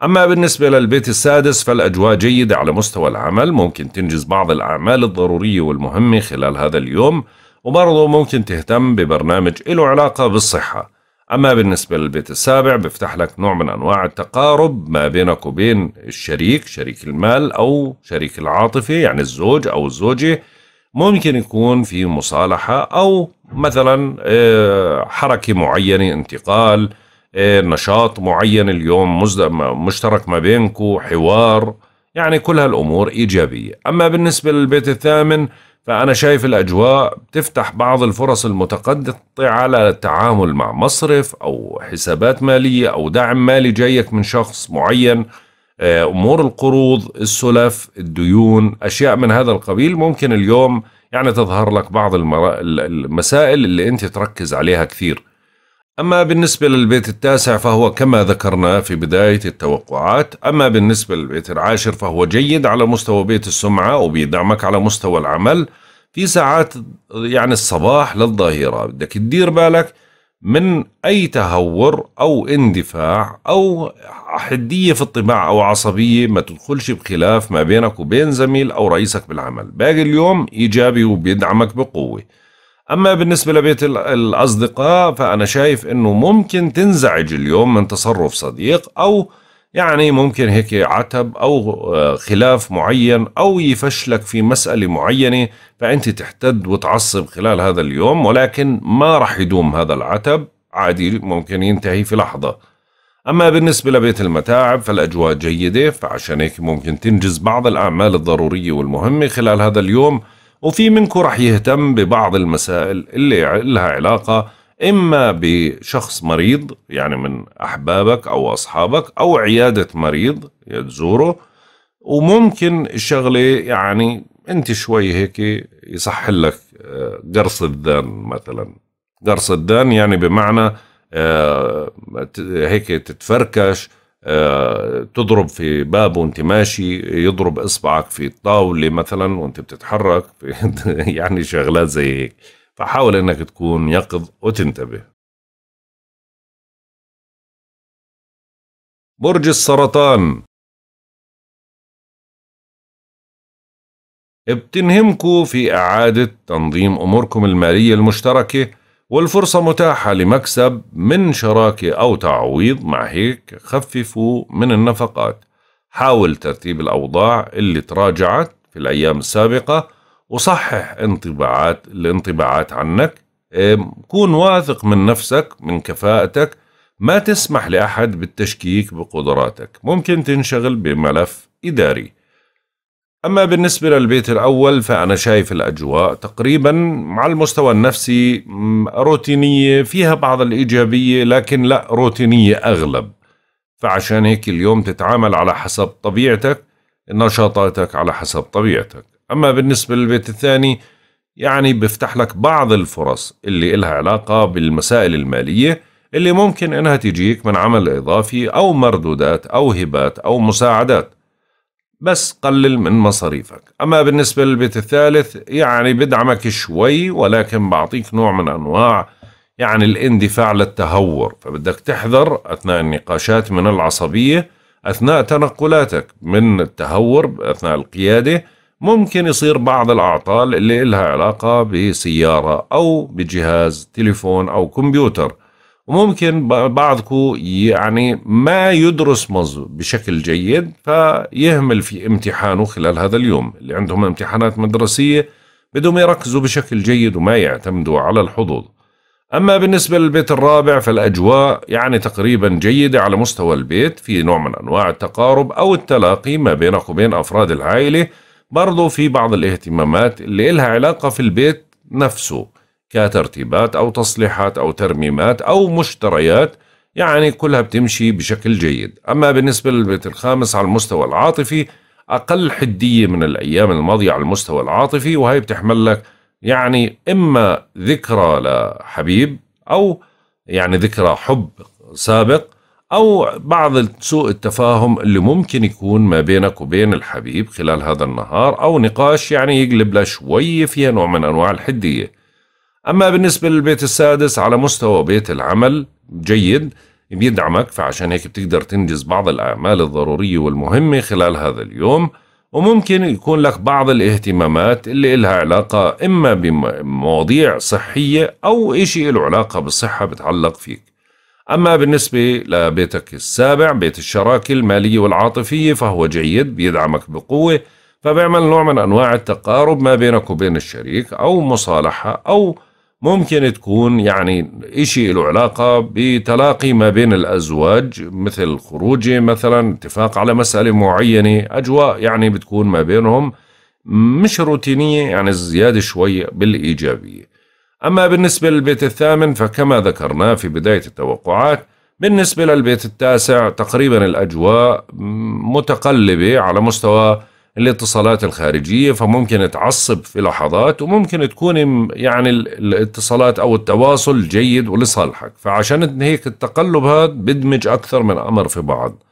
أما بالنسبة للبيت السادس فالأجواء جيدة على مستوى العمل ممكن تنجز بعض الأعمال الضرورية والمهمة خلال هذا اليوم وبرضه ممكن تهتم ببرنامج له علاقة بالصحة أما بالنسبة للبيت السابع بيفتح لك نوع من أنواع التقارب ما بينك وبين الشريك شريك المال أو شريك العاطفة يعني الزوج أو الزوجة ممكن يكون في مصالحة أو مثلا آه، حركة معينة انتقال آه، نشاط معين اليوم مشترك ما بينكم حوار يعني كل هالأمور إيجابية أما بالنسبة للبيت الثامن فأنا شايف الأجواء بتفتح بعض الفرص المتقطعة على التعامل مع مصرف أو حسابات مالية أو دعم مالي جايك من شخص معين آه، أمور القروض السلف الديون أشياء من هذا القبيل ممكن اليوم يعني تظهر لك بعض المسائل اللي أنت تركز عليها كثير أما بالنسبة للبيت التاسع فهو كما ذكرنا في بداية التوقعات أما بالنسبة للبيت العاشر فهو جيد على مستوى بيت السمعة وبيدعمك على مستوى العمل في ساعات يعني الصباح للظهيرة بدك تدير بالك من أي تهور أو اندفاع أو حدية في الطباع أو عصبية ما تدخلش بخلاف ما بينك وبين زميل أو رئيسك بالعمل باقي اليوم إيجابي وبيدعمك بقوة أما بالنسبة لبيت الأصدقاء فأنا شايف أنه ممكن تنزعج اليوم من تصرف صديق أو يعني ممكن هيك عتب أو آه، خلاف معين أو يفشلك في مسألة معينة فأنت تحتد وتعصب خلال هذا اليوم ولكن ما رح يدوم هذا العتب عادي ممكن ينتهي في لحظة أما بالنسبة لبيت المتاعب فالأجواء جيدة فعشان هيك ممكن تنجز بعض الأعمال الضرورية والمهمة خلال هذا اليوم وفي منكم رح يهتم ببعض المسائل اللي لها علاقة إما بشخص مريض يعني من أحبابك أو أصحابك أو عيادة مريض تزوره وممكن الشغلة يعني أنت شوي هيك يصح لك آه، قرص الدان مثلا قرص الدان يعني بمعنى آه، هيك تتفركش تضرب في باب وانت ماشي يضرب اصبعك في الطاوله مثلا وانت بتتحرك يعني شغلات زي هيك فحاول انك تكون يقظ وتنتبه برج السرطان بتنهمكوا في إعادة تنظيم أموركم المالية المشتركة والفرصة متاحة لمكسب من شراكة أو تعويض مع هيك خففوا من النفقات حاول ترتيب الأوضاع اللي تراجعت في الأيام السابقة وصحح انطباعات الانطباعات عنك كون واثق من نفسك من كفاءتك ما تسمح لأحد بالتشكيك بقدراتك ممكن تنشغل بملف إداري أما بالنسبة للبيت الأول فأنا شايف الأجواء تقريبا على المستوى النفسي روتينية فيها بعض الإيجابية لكن لا روتينية أغلب فعشان هيك اليوم تتعامل على حسب طبيعتك نشاطاتك على حسب طبيعتك أما بالنسبة للبيت الثاني يعني بيفتح لك بعض الفرص اللي إلها علاقة بالمسائل المالية اللي ممكن إنها تجيك من عمل إضافي أو مردودات أو هبات أو مساعدات بس قلل من مصاريفك أما بالنسبة للبيت الثالث يعني بدعمك شوي ولكن بعطيك نوع من أنواع يعني الاندفاع للتهور فبدك تحذر أثناء النقاشات من العصبية أثناء تنقلاتك من التهور أثناء القيادة ممكن يصير بعض الأعطال اللي إلها علاقة بسيارة أو بجهاز تليفون أو كمبيوتر وممكن بعضكم يعني ما يدرس بشكل جيد فيهمل في امتحانه خلال هذا اليوم اللي عندهم امتحانات مدرسية بدهم يركزوا بشكل جيد وما يعتمدوا على الحظوظ أما بالنسبة للبيت الرابع فالأجواء يعني تقريبا جيدة على مستوى البيت في نوع من أنواع التقارب أو التلاقي ما بينك وبين أفراد العائلة برضو في بعض الاهتمامات اللي إلها علاقة في البيت نفسه كترتيبات أو تصليحات أو ترميمات أو مشتريات يعني كلها بتمشي بشكل جيد أما بالنسبة للبيت الخامس على المستوى العاطفي أقل حدية من الأيام الماضية على المستوى العاطفي وهي بتحمل لك يعني إما ذكرى لحبيب أو يعني ذكرى حب سابق أو بعض سوء التفاهم اللي ممكن يكون ما بينك وبين الحبيب خلال هذا النهار أو نقاش يعني يقلب له فيها نوع من أنواع الحدية أما بالنسبة للبيت السادس على مستوى بيت العمل جيد بيدعمك فعشان هيك بتقدر تنجز بعض الأعمال الضرورية والمهمة خلال هذا اليوم وممكن يكون لك بعض الاهتمامات اللي إلها علاقة إما بمواضيع صحية أو إشي له علاقة بالصحة بتعلق فيك أما بالنسبة لبيتك السابع بيت الشراكة المالية والعاطفية فهو جيد بيدعمك بقوة فبيعمل نوع من أنواع التقارب ما بينك وبين الشريك أو مصالحة أو ممكن تكون يعني إشي له علاقة بتلاقي ما بين الأزواج مثل خروجي مثلا اتفاق على مسألة معينة أجواء يعني بتكون ما بينهم مش روتينية يعني زيادة شوي بالإيجابية أما بالنسبة للبيت الثامن فكما ذكرنا في بداية التوقعات بالنسبة للبيت التاسع تقريبا الأجواء متقلبة على مستوى الاتصالات الخارجية فممكن تعصب في لحظات وممكن تكون يعني الاتصالات أو التواصل جيد ولصالحك فعشان هيك التقلب هذا بدمج أكثر من أمر في بعض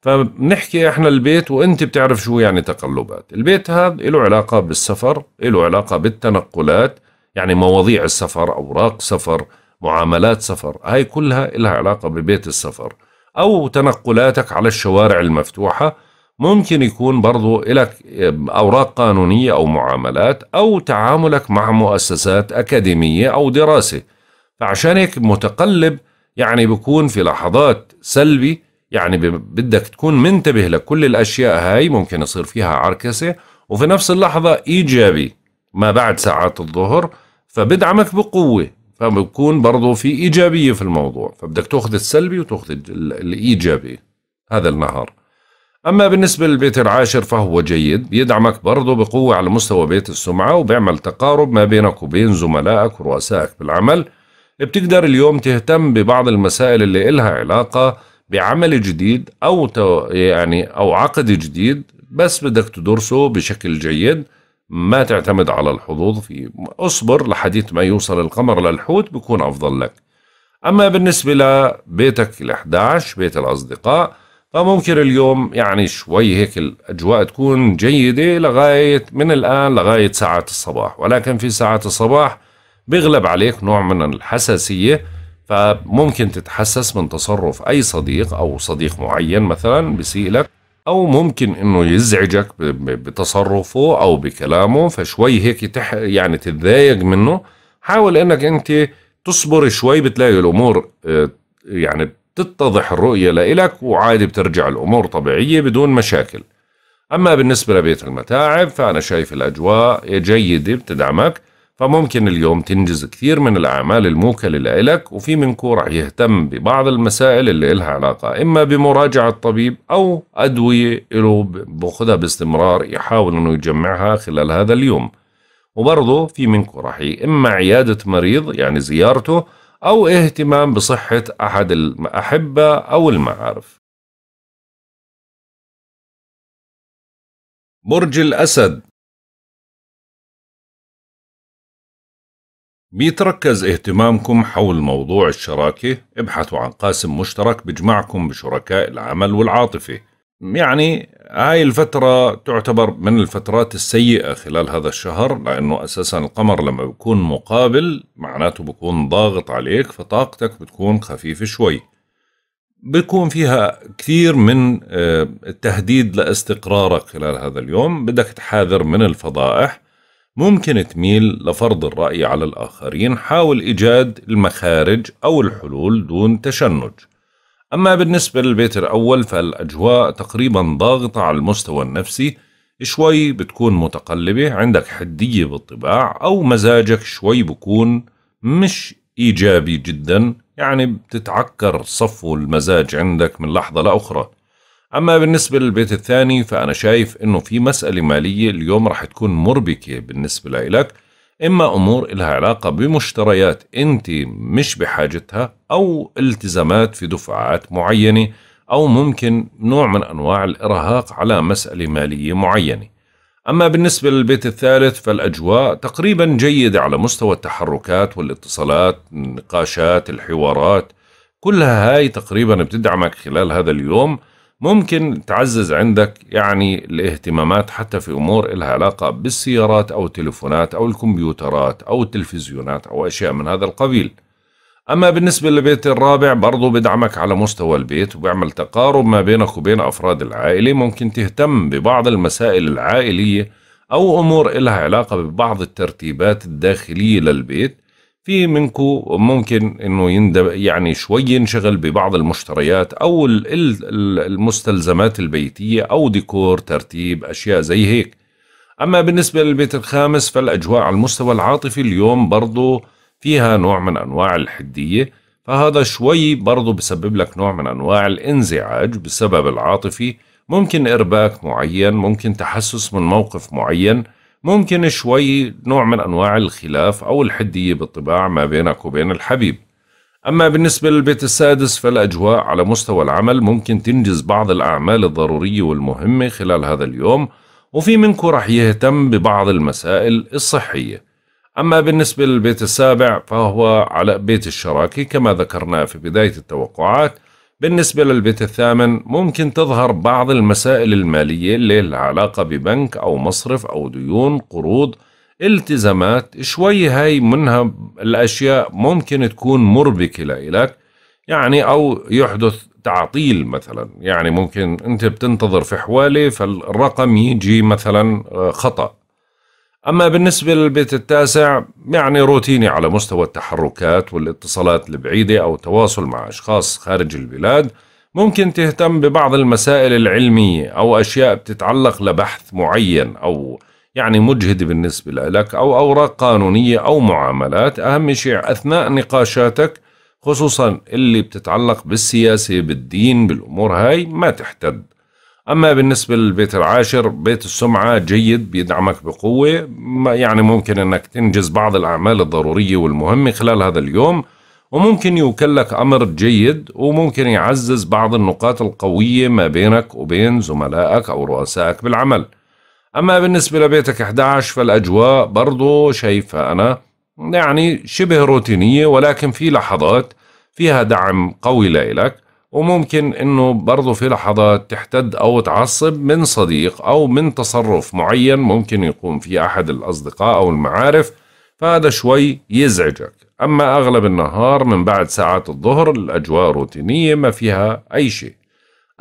فبنحكي احنا البيت وانت بتعرف شو يعني تقلبات البيت هذا له علاقة بالسفر له علاقة بالتنقلات يعني مواضيع السفر أوراق سفر معاملات سفر هاي كلها لها علاقة ببيت السفر أو تنقلاتك على الشوارع المفتوحة ممكن يكون برضو لك أوراق قانونية أو معاملات أو تعاملك مع مؤسسات أكاديمية أو دراسة فعشان هيك متقلب يعني بكون في لحظات سلبي يعني بدك تكون منتبه لكل الأشياء هاي ممكن يصير فيها عركسة وفي نفس اللحظة إيجابي ما بعد ساعات الظهر فبدعمك بقوة فبكون برضو في إيجابية في الموضوع فبدك تأخذ السلبي وتأخذ الإيجابي هذا النهار أما بالنسبة للبيت العاشر فهو جيد بيدعمك برضه بقوة على مستوى بيت السمعة وبيعمل تقارب ما بينك وبين زملائك ورؤسائك بالعمل بتقدر اليوم تهتم ببعض المسائل اللي إلها علاقة بعمل جديد أو يعني أو عقد جديد بس بدك تدرسه بشكل جيد ما تعتمد على الحظوظ فيه اصبر لحديث ما يوصل القمر للحوت بيكون أفضل لك أما بالنسبة لبيتك ال11 بيت الأصدقاء فممكن اليوم يعني شوي هيك الأجواء تكون جيدة لغاية من الآن لغاية ساعات الصباح ولكن في ساعات الصباح بيغلب عليك نوع من الحساسية فممكن تتحسس من تصرف أي صديق أو صديق معين مثلا بسيء لك أو ممكن إنه يزعجك بتصرفه أو بكلامه فشوي هيك تح يعني تتضايق منه حاول إنك أنت تصبر شوي بتلاقي الأمور آه، يعني تتضح الرؤية لإلك وعادي بترجع الأمور طبيعية بدون مشاكل أما بالنسبة لبيت المتاعب فأنا شايف الأجواء جيدة بتدعمك فممكن اليوم تنجز كثير من الأعمال الموكلة لإلك وفي منكو رح يهتم ببعض المسائل اللي إلها علاقة إما بمراجعة طبيب أو أدوية إلو بأخذها باستمرار يحاول إنه يجمعها خلال هذا اليوم وبرضه في منكو رح إما عيادة مريض يعني زيارته أو اهتمام بصحة أحد الأحبة أو المعارف برج الأسد بيتركز اهتمامكم حول موضوع الشراكة ابحثوا عن قاسم مشترك بجمعكم بشركاء العمل والعاطفة يعني هاي الفترة تعتبر من الفترات السيئة خلال هذا الشهر لأنه أساسا القمر لما بيكون مقابل معناته بيكون ضاغط عليك فطاقتك بتكون خفيفة شوي بيكون فيها كثير من آه، التهديد لاستقرارك خلال هذا اليوم بدك تحاذر من الفضائح ممكن تميل لفرض الرأي على الآخرين حاول إيجاد المخارج أو الحلول دون تشنج أما بالنسبة للبيت الأول فالأجواء تقريبا ضاغطة على المستوى النفسي شوي بتكون متقلبة عندك حدية بالطباع أو مزاجك شوي بكون مش إيجابي جدا يعني بتتعكر صفو المزاج عندك من لحظة لأخرى أما بالنسبة للبيت الثاني فأنا شايف أنه في مسألة مالية اليوم رح تكون مربكة بالنسبة لإلك إما أمور إلها علاقة بمشتريات أنت مش بحاجتها أو التزامات في دفعات معينة أو ممكن نوع من أنواع الإرهاق على مسألة مالية معينة أما بالنسبة للبيت الثالث فالأجواء تقريبا جيدة على مستوى التحركات والاتصالات النقاشات الحوارات كلها هاي تقريبا بتدعمك خلال هذا اليوم ممكن تعزز عندك يعني الاهتمامات حتى في أمور إلها علاقة بالسيارات أو التليفونات أو الكمبيوترات أو التلفزيونات أو أشياء من هذا القبيل أما بالنسبة للبيت الرابع برضو بدعمك على مستوى البيت وبيعمل تقارب ما بينك وبين أفراد العائلة ممكن تهتم ببعض المسائل العائلية أو أمور إلها علاقة ببعض الترتيبات الداخلية للبيت في منكم ممكن انه يندب يعني شوي ينشغل ببعض المشتريات او المستلزمات البيتيه او ديكور ترتيب اشياء زي هيك اما بالنسبه للبيت الخامس فالاجواء على المستوى العاطفي اليوم برضه فيها نوع من انواع الحديه فهذا شوي برضه بسبب لك نوع من انواع الانزعاج بسبب العاطفي ممكن ارباك معين ممكن تحسس من موقف معين ممكن شوي نوع من أنواع الخلاف أو الحدية بالطباع ما بينك وبين الحبيب أما بالنسبة للبيت السادس فالأجواء على مستوى العمل ممكن تنجز بعض الأعمال الضرورية والمهمة خلال هذا اليوم وفي منكم رح يهتم ببعض المسائل الصحية أما بالنسبة للبيت السابع فهو على بيت الشراكة كما ذكرنا في بداية التوقعات بالنسبة للبيت الثامن ممكن تظهر بعض المسائل المالية اللي علاقة ببنك أو مصرف أو ديون قروض التزامات شوي هاي منها الأشياء ممكن تكون مربكة لإلك يعني أو يحدث تعطيل مثلا يعني ممكن أنت بتنتظر في حوالي فالرقم يجي مثلا آه، خطأ أما بالنسبة للبيت التاسع يعني روتيني على مستوى التحركات والاتصالات البعيدة أو التواصل مع أشخاص خارج البلاد ممكن تهتم ببعض المسائل العلمية أو أشياء بتتعلق لبحث معين أو يعني مجهد بالنسبة لك أو أوراق قانونية أو معاملات أهم شيء أثناء نقاشاتك خصوصا اللي بتتعلق بالسياسة بالدين بالأمور هاي ما تحتد أما بالنسبة للبيت العاشر بيت السمعة جيد بيدعمك بقوة يعني ممكن أنك تنجز بعض الأعمال الضرورية والمهمة خلال هذا اليوم وممكن يوكل لك أمر جيد وممكن يعزز بعض النقاط القوية ما بينك وبين زملائك أو رؤسائك بالعمل أما بالنسبة لبيتك 11 فالأجواء برضو شايفها أنا يعني شبه روتينية ولكن في لحظات فيها دعم قوي لإلك وممكن انه برضه في لحظات تحتد او تعصب من صديق او من تصرف معين ممكن يقوم فيه احد الاصدقاء او المعارف فهذا شوي يزعجك اما اغلب النهار من بعد ساعات الظهر الاجواء روتينيه ما فيها اي شيء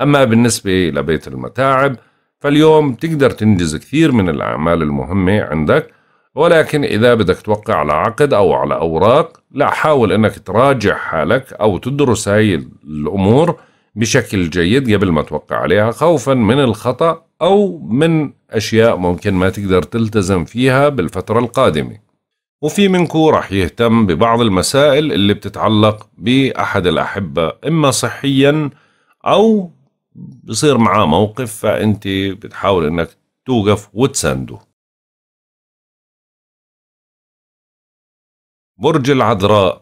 اما بالنسبه لبيت المتاعب فاليوم تقدر تنجز كثير من الاعمال المهمه عندك ولكن إذا بدك توقع على عقد أو على أوراق لا حاول أنك تراجع حالك أو تدرس هاي الأمور بشكل جيد قبل ما توقع عليها خوفا من الخطأ أو من أشياء ممكن ما تقدر تلتزم فيها بالفترة القادمة وفي منكو رح يهتم ببعض المسائل اللي بتتعلق بأحد الأحبة إما صحيا أو بصير معاه موقف فأنت بتحاول أنك توقف وتسنده برج العذراء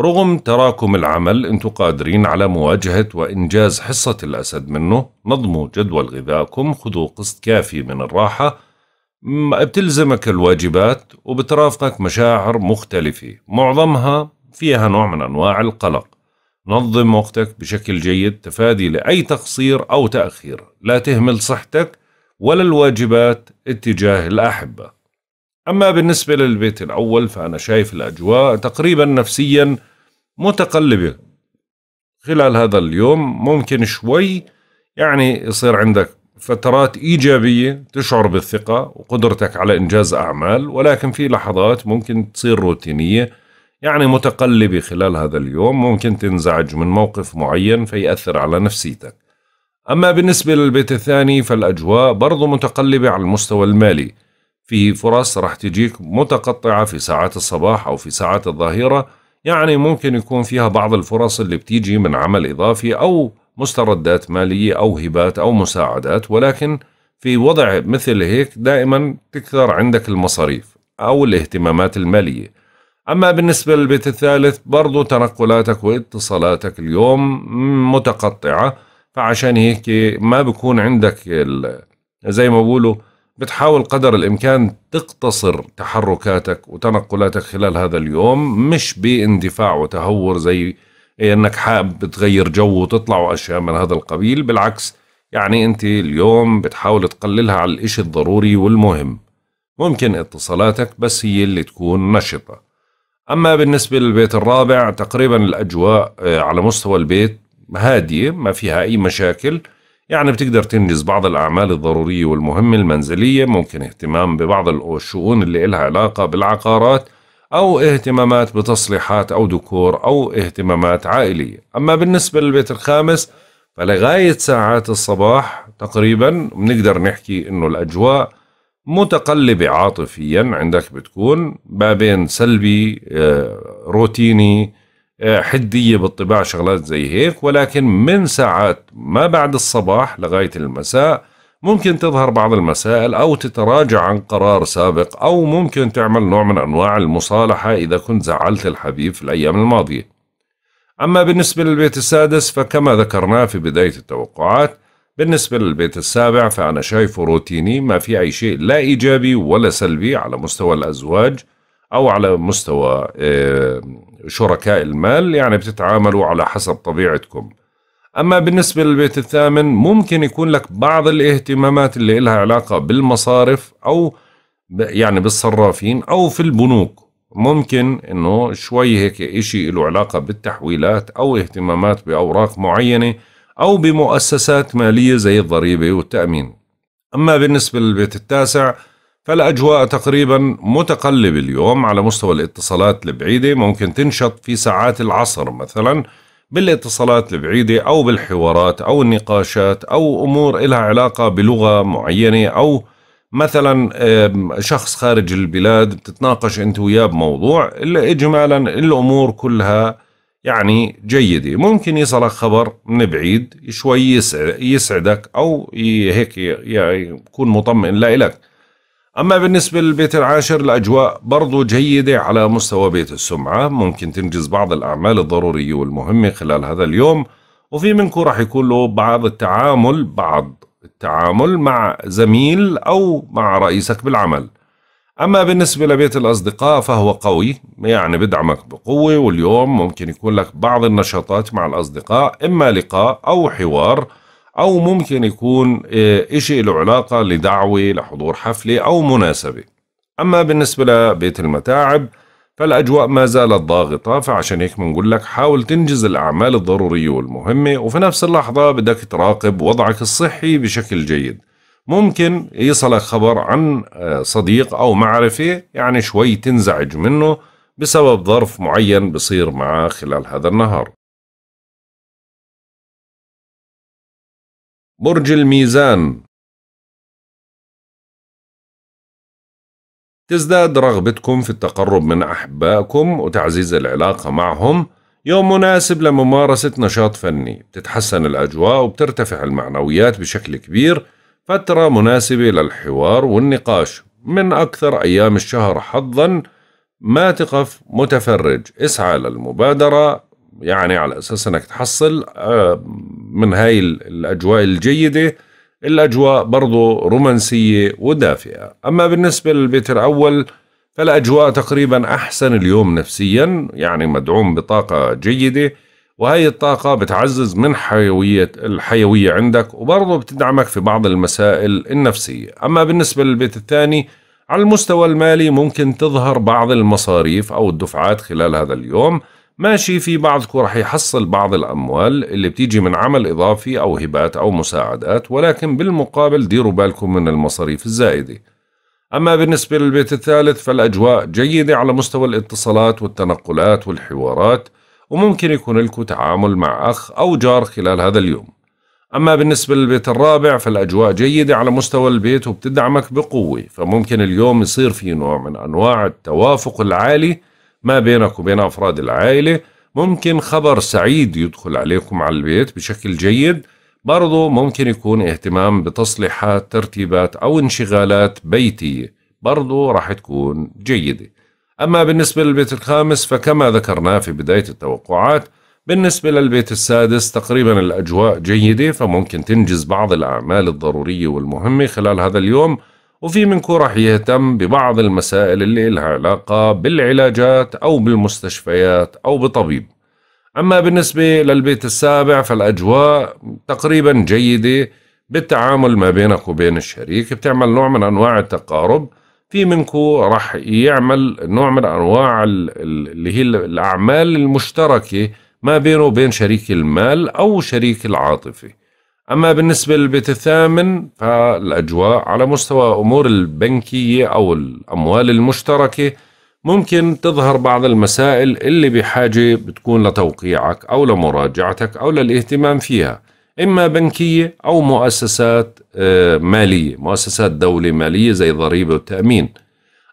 رغم تراكم العمل انتم قادرين على مواجهة وإنجاز حصة الأسد منه نظموا جدول غذائكم خذوا قسط كافي من الراحة بتلزمك الواجبات وبترافقك مشاعر مختلفة معظمها فيها نوع من أنواع القلق نظم وقتك بشكل جيد تفادي لأي تقصير أو تأخير لا تهمل صحتك ولا الواجبات اتجاه الأحبة أما بالنسبة للبيت الأول فأنا شايف الأجواء تقريبا نفسيا متقلبة خلال هذا اليوم ممكن شوي يعني يصير عندك فترات إيجابية تشعر بالثقة وقدرتك على إنجاز أعمال ولكن في لحظات ممكن تصير روتينية يعني متقلبة خلال هذا اليوم ممكن تنزعج من موقف معين فيأثر على نفسيتك أما بالنسبة للبيت الثاني فالأجواء برضو متقلبة على المستوى المالي في فرص راح تجيك متقطعة في ساعات الصباح أو في ساعات الظهيرة يعني ممكن يكون فيها بعض الفرص اللي بتيجي من عمل إضافي أو مستردات مالية أو هبات أو مساعدات ولكن في وضع مثل هيك دائما تكثر عندك المصاريف أو الاهتمامات المالية أما بالنسبة للبيت الثالث برضو تنقلاتك واتصالاتك اليوم متقطعة فعشان هيك ما بكون عندك زي ما بقولوا بتحاول قدر الامكان تقتصر تحركاتك وتنقلاتك خلال هذا اليوم مش باندفاع وتهور زي انك حاب تغير جو وتطلع واشياء من هذا القبيل بالعكس يعني انت اليوم بتحاول تقللها على الاشي الضروري والمهم ممكن اتصالاتك بس هي اللي تكون نشطه اما بالنسبه للبيت الرابع تقريبا الاجواء آه، على مستوى البيت هادية ما فيها أي مشاكل يعني بتقدر تنجز بعض الأعمال الضرورية والمهمة المنزلية ممكن اهتمام ببعض الشؤون اللي إلها علاقة بالعقارات أو اهتمامات بتصليحات أو ديكور أو اهتمامات عائلية أما بالنسبة للبيت الخامس فلغاية ساعات الصباح تقريبا بنقدر نحكي إنه الأجواء متقلبة عاطفيا عندك بتكون ما بين سلبي آه، روتيني آه، حدية بالطباع شغلات زي هيك ولكن من ساعات ما بعد الصباح لغاية المساء ممكن تظهر بعض المسائل أو تتراجع عن قرار سابق أو ممكن تعمل نوع من أنواع المصالحة إذا كنت زعلت الحبيب في الأيام الماضية أما بالنسبة للبيت السادس فكما ذكرناه في بداية التوقعات بالنسبة للبيت السابع فأنا شايفه روتيني ما في أي شيء لا إيجابي ولا سلبي على مستوى الأزواج أو على مستوى آه، شركاء المال يعني بتتعاملوا على حسب طبيعتكم أما بالنسبة للبيت الثامن ممكن يكون لك بعض الاهتمامات اللي إلها علاقة بالمصارف أو يعني بالصرافين أو في البنوك ممكن انه شوي هيك اشي له علاقة بالتحويلات او اهتمامات باوراق معينة او بمؤسسات مالية زي الضريبة والتأمين اما بالنسبة للبيت التاسع فالأجواء تقريبا متقلبة اليوم على مستوى الاتصالات البعيدة ممكن تنشط في ساعات العصر مثلا بالاتصالات البعيدة أو بالحوارات أو النقاشات أو أمور إلها علاقة بلغة معينة أو مثلا شخص خارج البلاد بتتناقش أنت وياه بموضوع إلا إجمالا الأمور كلها يعني جيدة ممكن يصلك خبر من بعيد شوي يسعدك أو هيك يعني يكون مطمئن لك أما بالنسبة للبيت العاشر الأجواء برضو جيدة على مستوى بيت السمعة ممكن تنجز بعض الأعمال الضرورية والمهمة خلال هذا اليوم وفي منكم راح يكون له بعض التعامل بعض التعامل مع زميل أو مع رئيسك بالعمل أما بالنسبة لبيت الأصدقاء فهو قوي يعني بدعمك بقوة واليوم ممكن يكون لك بعض النشاطات مع الأصدقاء إما لقاء أو حوار أو ممكن يكون آه، إشي له علاقة لدعوة لحضور حفلة أو مناسبة أما بالنسبة لبيت المتاعب فالأجواء ما زالت ضاغطة فعشان هيك بنقول لك حاول تنجز الأعمال الضرورية والمهمة وفي نفس اللحظة بدك تراقب وضعك الصحي بشكل جيد ممكن يصلك خبر عن آه، صديق أو معرفة يعني شوي تنزعج منه بسبب ظرف معين بصير معاه خلال هذا النهار برج الميزان تزداد رغبتكم في التقرب من أحبائكم وتعزيز العلاقة معهم يوم مناسب لممارسة نشاط فني بتتحسن الأجواء وبترتفع المعنويات بشكل كبير فترة مناسبة للحوار والنقاش من أكثر أيام الشهر حظا ما تقف متفرج اسعى للمبادرة يعني على اساس انك تحصل آه، من هاي الاجواء الجيده الاجواء برضو رومانسيه ودافئه اما بالنسبه للبيت الاول فالاجواء تقريبا احسن اليوم نفسيا يعني مدعوم بطاقه جيده وهي الطاقة بتعزز من حيوية الحيوية عندك وبرضه بتدعمك في بعض المسائل النفسية أما بالنسبة للبيت الثاني على المستوى المالي ممكن تظهر بعض المصاريف أو الدفعات خلال هذا اليوم ماشي في بعضكم رح يحصل بعض الأموال اللي بتيجي من عمل إضافي أو هبات أو مساعدات ولكن بالمقابل ديروا بالكم من المصاريف الزائدة أما بالنسبة للبيت الثالث فالأجواء جيدة على مستوى الاتصالات والتنقلات والحوارات وممكن يكون لكم تعامل مع أخ أو جار خلال هذا اليوم أما بالنسبة للبيت الرابع فالأجواء جيدة على مستوى البيت وبتدعمك بقوة فممكن اليوم يصير في نوع من أنواع التوافق العالي ما بينك وبين أفراد العائلة ممكن خبر سعيد يدخل عليكم على البيت بشكل جيد برضو ممكن يكون اهتمام بتصليحات ترتيبات أو انشغالات بيتية برضو راح تكون جيدة أما بالنسبة للبيت الخامس فكما ذكرنا في بداية التوقعات بالنسبة للبيت السادس تقريبا الأجواء جيدة فممكن تنجز بعض الأعمال الضرورية والمهمة خلال هذا اليوم وفي منكم راح يهتم ببعض المسائل اللي إلها علاقة بالعلاجات أو بالمستشفيات أو بطبيب أما بالنسبة للبيت السابع فالأجواء تقريبا جيدة بالتعامل ما بينك وبين الشريك بتعمل نوع من أنواع التقارب في منكم راح يعمل نوع من أنواع اللي هي الأعمال المشتركة ما بينه وبين شريك المال أو شريك العاطفة أما بالنسبة للبيت الثامن فالأجواء على مستوى أمور البنكية أو الأموال المشتركة ممكن تظهر بعض المسائل اللي بحاجة بتكون لتوقيعك أو لمراجعتك أو للاهتمام فيها إما بنكية أو مؤسسات آه، مالية مؤسسات دولة مالية زي ضريبة والتأمين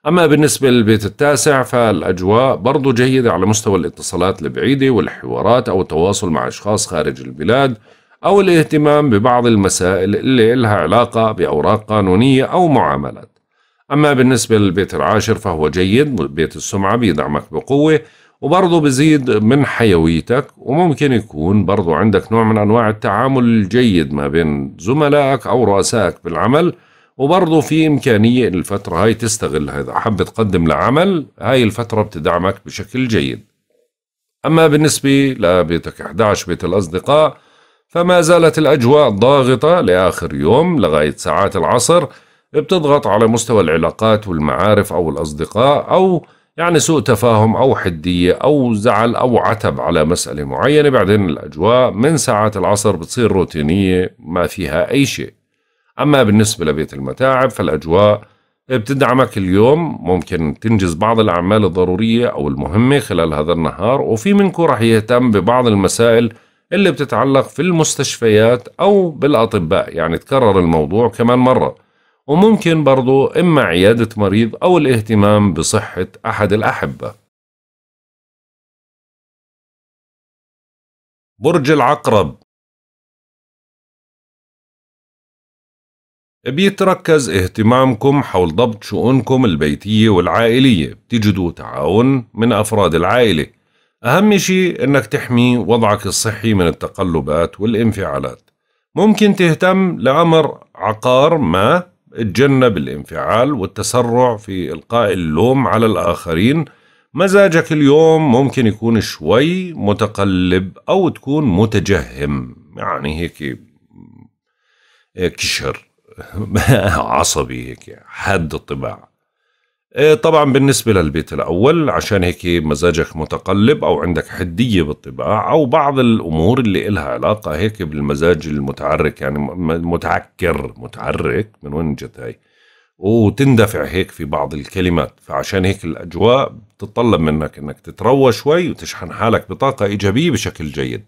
أما بالنسبة للبيت التاسع فالأجواء برضو جيدة على مستوى الاتصالات البعيدة والحوارات أو التواصل مع أشخاص خارج البلاد أو الاهتمام ببعض المسائل اللي لها علاقة بأوراق قانونية أو معاملات أما بالنسبة للبيت العاشر فهو جيد بيت السمعة بيدعمك بقوة وبرضه بزيد من حيويتك وممكن يكون برضه عندك نوع من أنواع التعامل الجيد ما بين زملائك أو رؤسائك بالعمل وبرضه في إمكانية الفترة هاي تستغلها إذا حب تقدم لعمل هاي الفترة بتدعمك بشكل جيد أما بالنسبة لبيتك 11 بيت الأصدقاء فما زالت الأجواء ضاغطة لآخر يوم لغاية ساعات العصر بتضغط على مستوى العلاقات والمعارف أو الأصدقاء أو يعني سوء تفاهم أو حدية أو زعل أو عتب على مسألة معينة بعدين الأجواء من ساعات العصر بتصير روتينية ما فيها أي شيء أما بالنسبة لبيت المتاعب فالأجواء بتدعمك اليوم ممكن تنجز بعض الأعمال الضرورية أو المهمة خلال هذا النهار وفي منكم رح يهتم ببعض المسائل اللي بتتعلق في المستشفيات أو بالأطباء يعني تكرر الموضوع كمان مرة وممكن برضو إما عيادة مريض أو الاهتمام بصحة أحد الأحبة برج العقرب بيتركز اهتمامكم حول ضبط شؤونكم البيتية والعائلية بتجدوا تعاون من أفراد العائلة أهم شيء إنك تحمي وضعك الصحي من التقلبات والانفعالات ممكن تهتم لأمر عقار ما اتجنب الانفعال والتسرع في إلقاء اللوم على الآخرين مزاجك اليوم ممكن يكون شوي متقلب أو تكون متجهم يعني هيك كشر عصبي هيك حاد الطباع إيه، طبعا بالنسبة للبيت الأول عشان هيك مزاجك متقلب أو عندك حدية بالطباع أو بعض الأمور اللي إلها علاقة هيك بالمزاج المتعرك يعني متعكر متعرك من وين جت هاي وتندفع هيك في بعض الكلمات فعشان هيك الأجواء بتتطلب منك أنك تتروى شوي وتشحن حالك بطاقة إيجابية بشكل جيد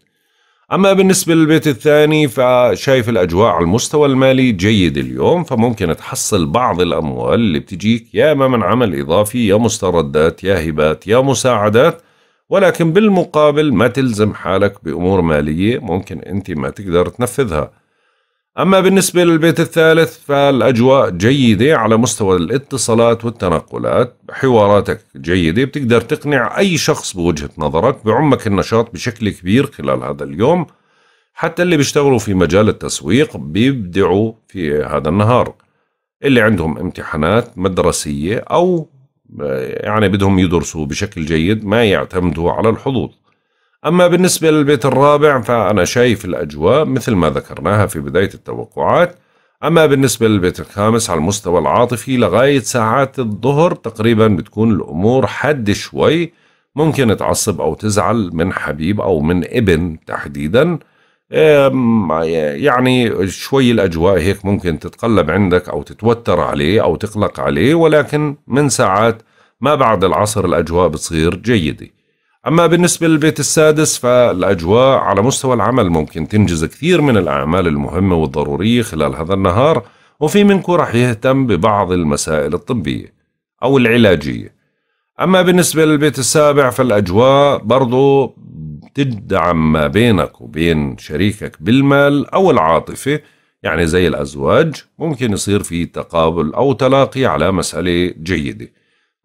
أما بالنسبة للبيت الثاني فشايف الأجواء على المستوى المالي جيد اليوم فممكن تحصل بعض الأموال اللي بتجيك يا إما من عمل إضافي يا مستردات يا هبات يا مساعدات ولكن بالمقابل ما تلزم حالك بأمور مالية ممكن أنت ما تقدر تنفذها أما بالنسبة للبيت الثالث فالأجواء جيدة على مستوى الاتصالات والتنقلات حواراتك جيدة بتقدر تقنع أي شخص بوجهة نظرك بعمك النشاط بشكل كبير خلال هذا اليوم حتى اللي بيشتغلوا في مجال التسويق بيبدعوا في هذا النهار اللي عندهم امتحانات مدرسية أو يعني بدهم يدرسوا بشكل جيد ما يعتمدوا على الحظوظ أما بالنسبة للبيت الرابع فأنا شايف الأجواء مثل ما ذكرناها في بداية التوقعات أما بالنسبة للبيت الخامس على المستوى العاطفي لغاية ساعات الظهر تقريبا بتكون الأمور حد شوي ممكن تعصب أو تزعل من حبيب أو من ابن تحديدا يعني شوي الأجواء هيك ممكن تتقلب عندك أو تتوتر عليه أو تقلق عليه ولكن من ساعات ما بعد العصر الأجواء بتصير جيدة أما بالنسبة للبيت السادس فالأجواء على مستوى العمل ممكن تنجز كثير من الأعمال المهمة والضرورية خلال هذا النهار وفي منكم راح يهتم ببعض المسائل الطبية أو العلاجية أما بالنسبة للبيت السابع فالأجواء برضو تدعم ما بينك وبين شريكك بالمال أو العاطفة يعني زي الأزواج ممكن يصير في تقابل أو تلاقي على مسألة جيدة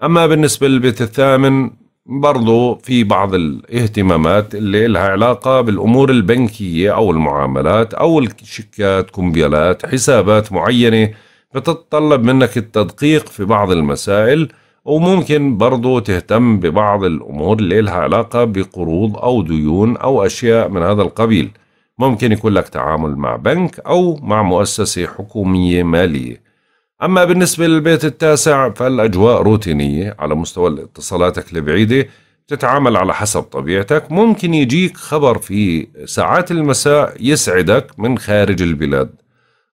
أما بالنسبة للبيت الثامن برضو في بعض الاهتمامات اللي لها علاقة بالأمور البنكية أو المعاملات أو الشيكات كمبيالات حسابات معينة بتتطلب منك التدقيق في بعض المسائل وممكن برضو تهتم ببعض الأمور اللي لها علاقة بقروض أو ديون أو أشياء من هذا القبيل ممكن يكون لك تعامل مع بنك أو مع مؤسسة حكومية مالية أما بالنسبة للبيت التاسع فالأجواء روتينية على مستوى اتصالاتك البعيدة تتعامل على حسب طبيعتك ممكن يجيك خبر في ساعات المساء يسعدك من خارج البلاد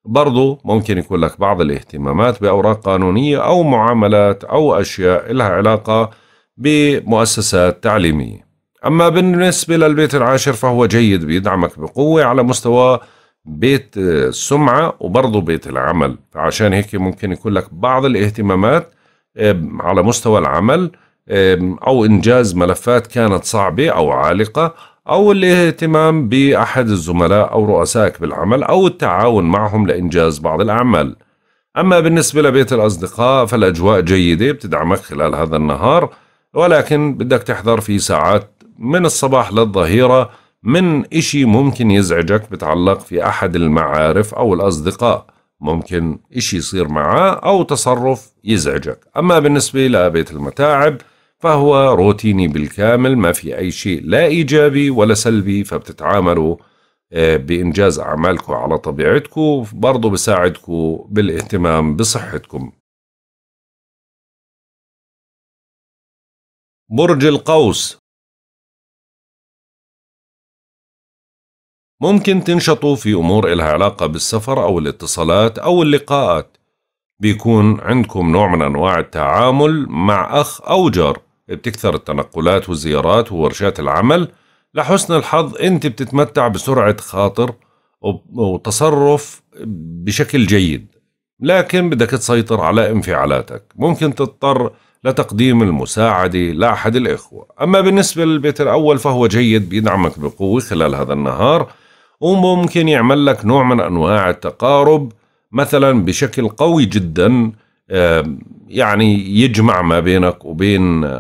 برضو ممكن يكون لك بعض الاهتمامات بأوراق قانونية أو معاملات أو أشياء لها علاقة بمؤسسات تعليمية أما بالنسبة للبيت العاشر فهو جيد بيدعمك بقوة على مستوى بيت السمعة وبرضه بيت العمل فعشان هيك ممكن يكون لك بعض الاهتمامات على مستوى العمل أو إنجاز ملفات كانت صعبة أو عالقة أو الاهتمام بأحد الزملاء أو رؤسائك بالعمل أو التعاون معهم لإنجاز بعض الأعمال أما بالنسبة لبيت الأصدقاء فالأجواء جيدة بتدعمك خلال هذا النهار ولكن بدك تحضر في ساعات من الصباح للظهيره من إشي ممكن يزعجك بتعلق في أحد المعارف أو الأصدقاء ممكن إشي يصير معاه أو تصرف يزعجك أما بالنسبة لبيت المتاعب فهو روتيني بالكامل ما في أي شيء لا إيجابي ولا سلبي فبتتعاملوا آه، بإنجاز أعمالكم على طبيعتكم برضو بساعدكم بالاهتمام بصحتكم برج القوس ممكن تنشطوا في أمور إلها علاقة بالسفر أو الاتصالات أو اللقاءات بيكون عندكم نوع من أنواع التعامل مع أخ أو جار بتكثر التنقلات والزيارات وورشات العمل لحسن الحظ أنت بتتمتع بسرعة خاطر وتصرف بشكل جيد لكن بدك تسيطر على انفعالاتك ممكن تضطر لتقديم المساعدة لأحد الإخوة أما بالنسبة للبيت الأول فهو جيد بيدعمك بقوة خلال هذا النهار وممكن يعمل لك نوع من أنواع التقارب مثلا بشكل قوي جدا يعني يجمع ما بينك وبين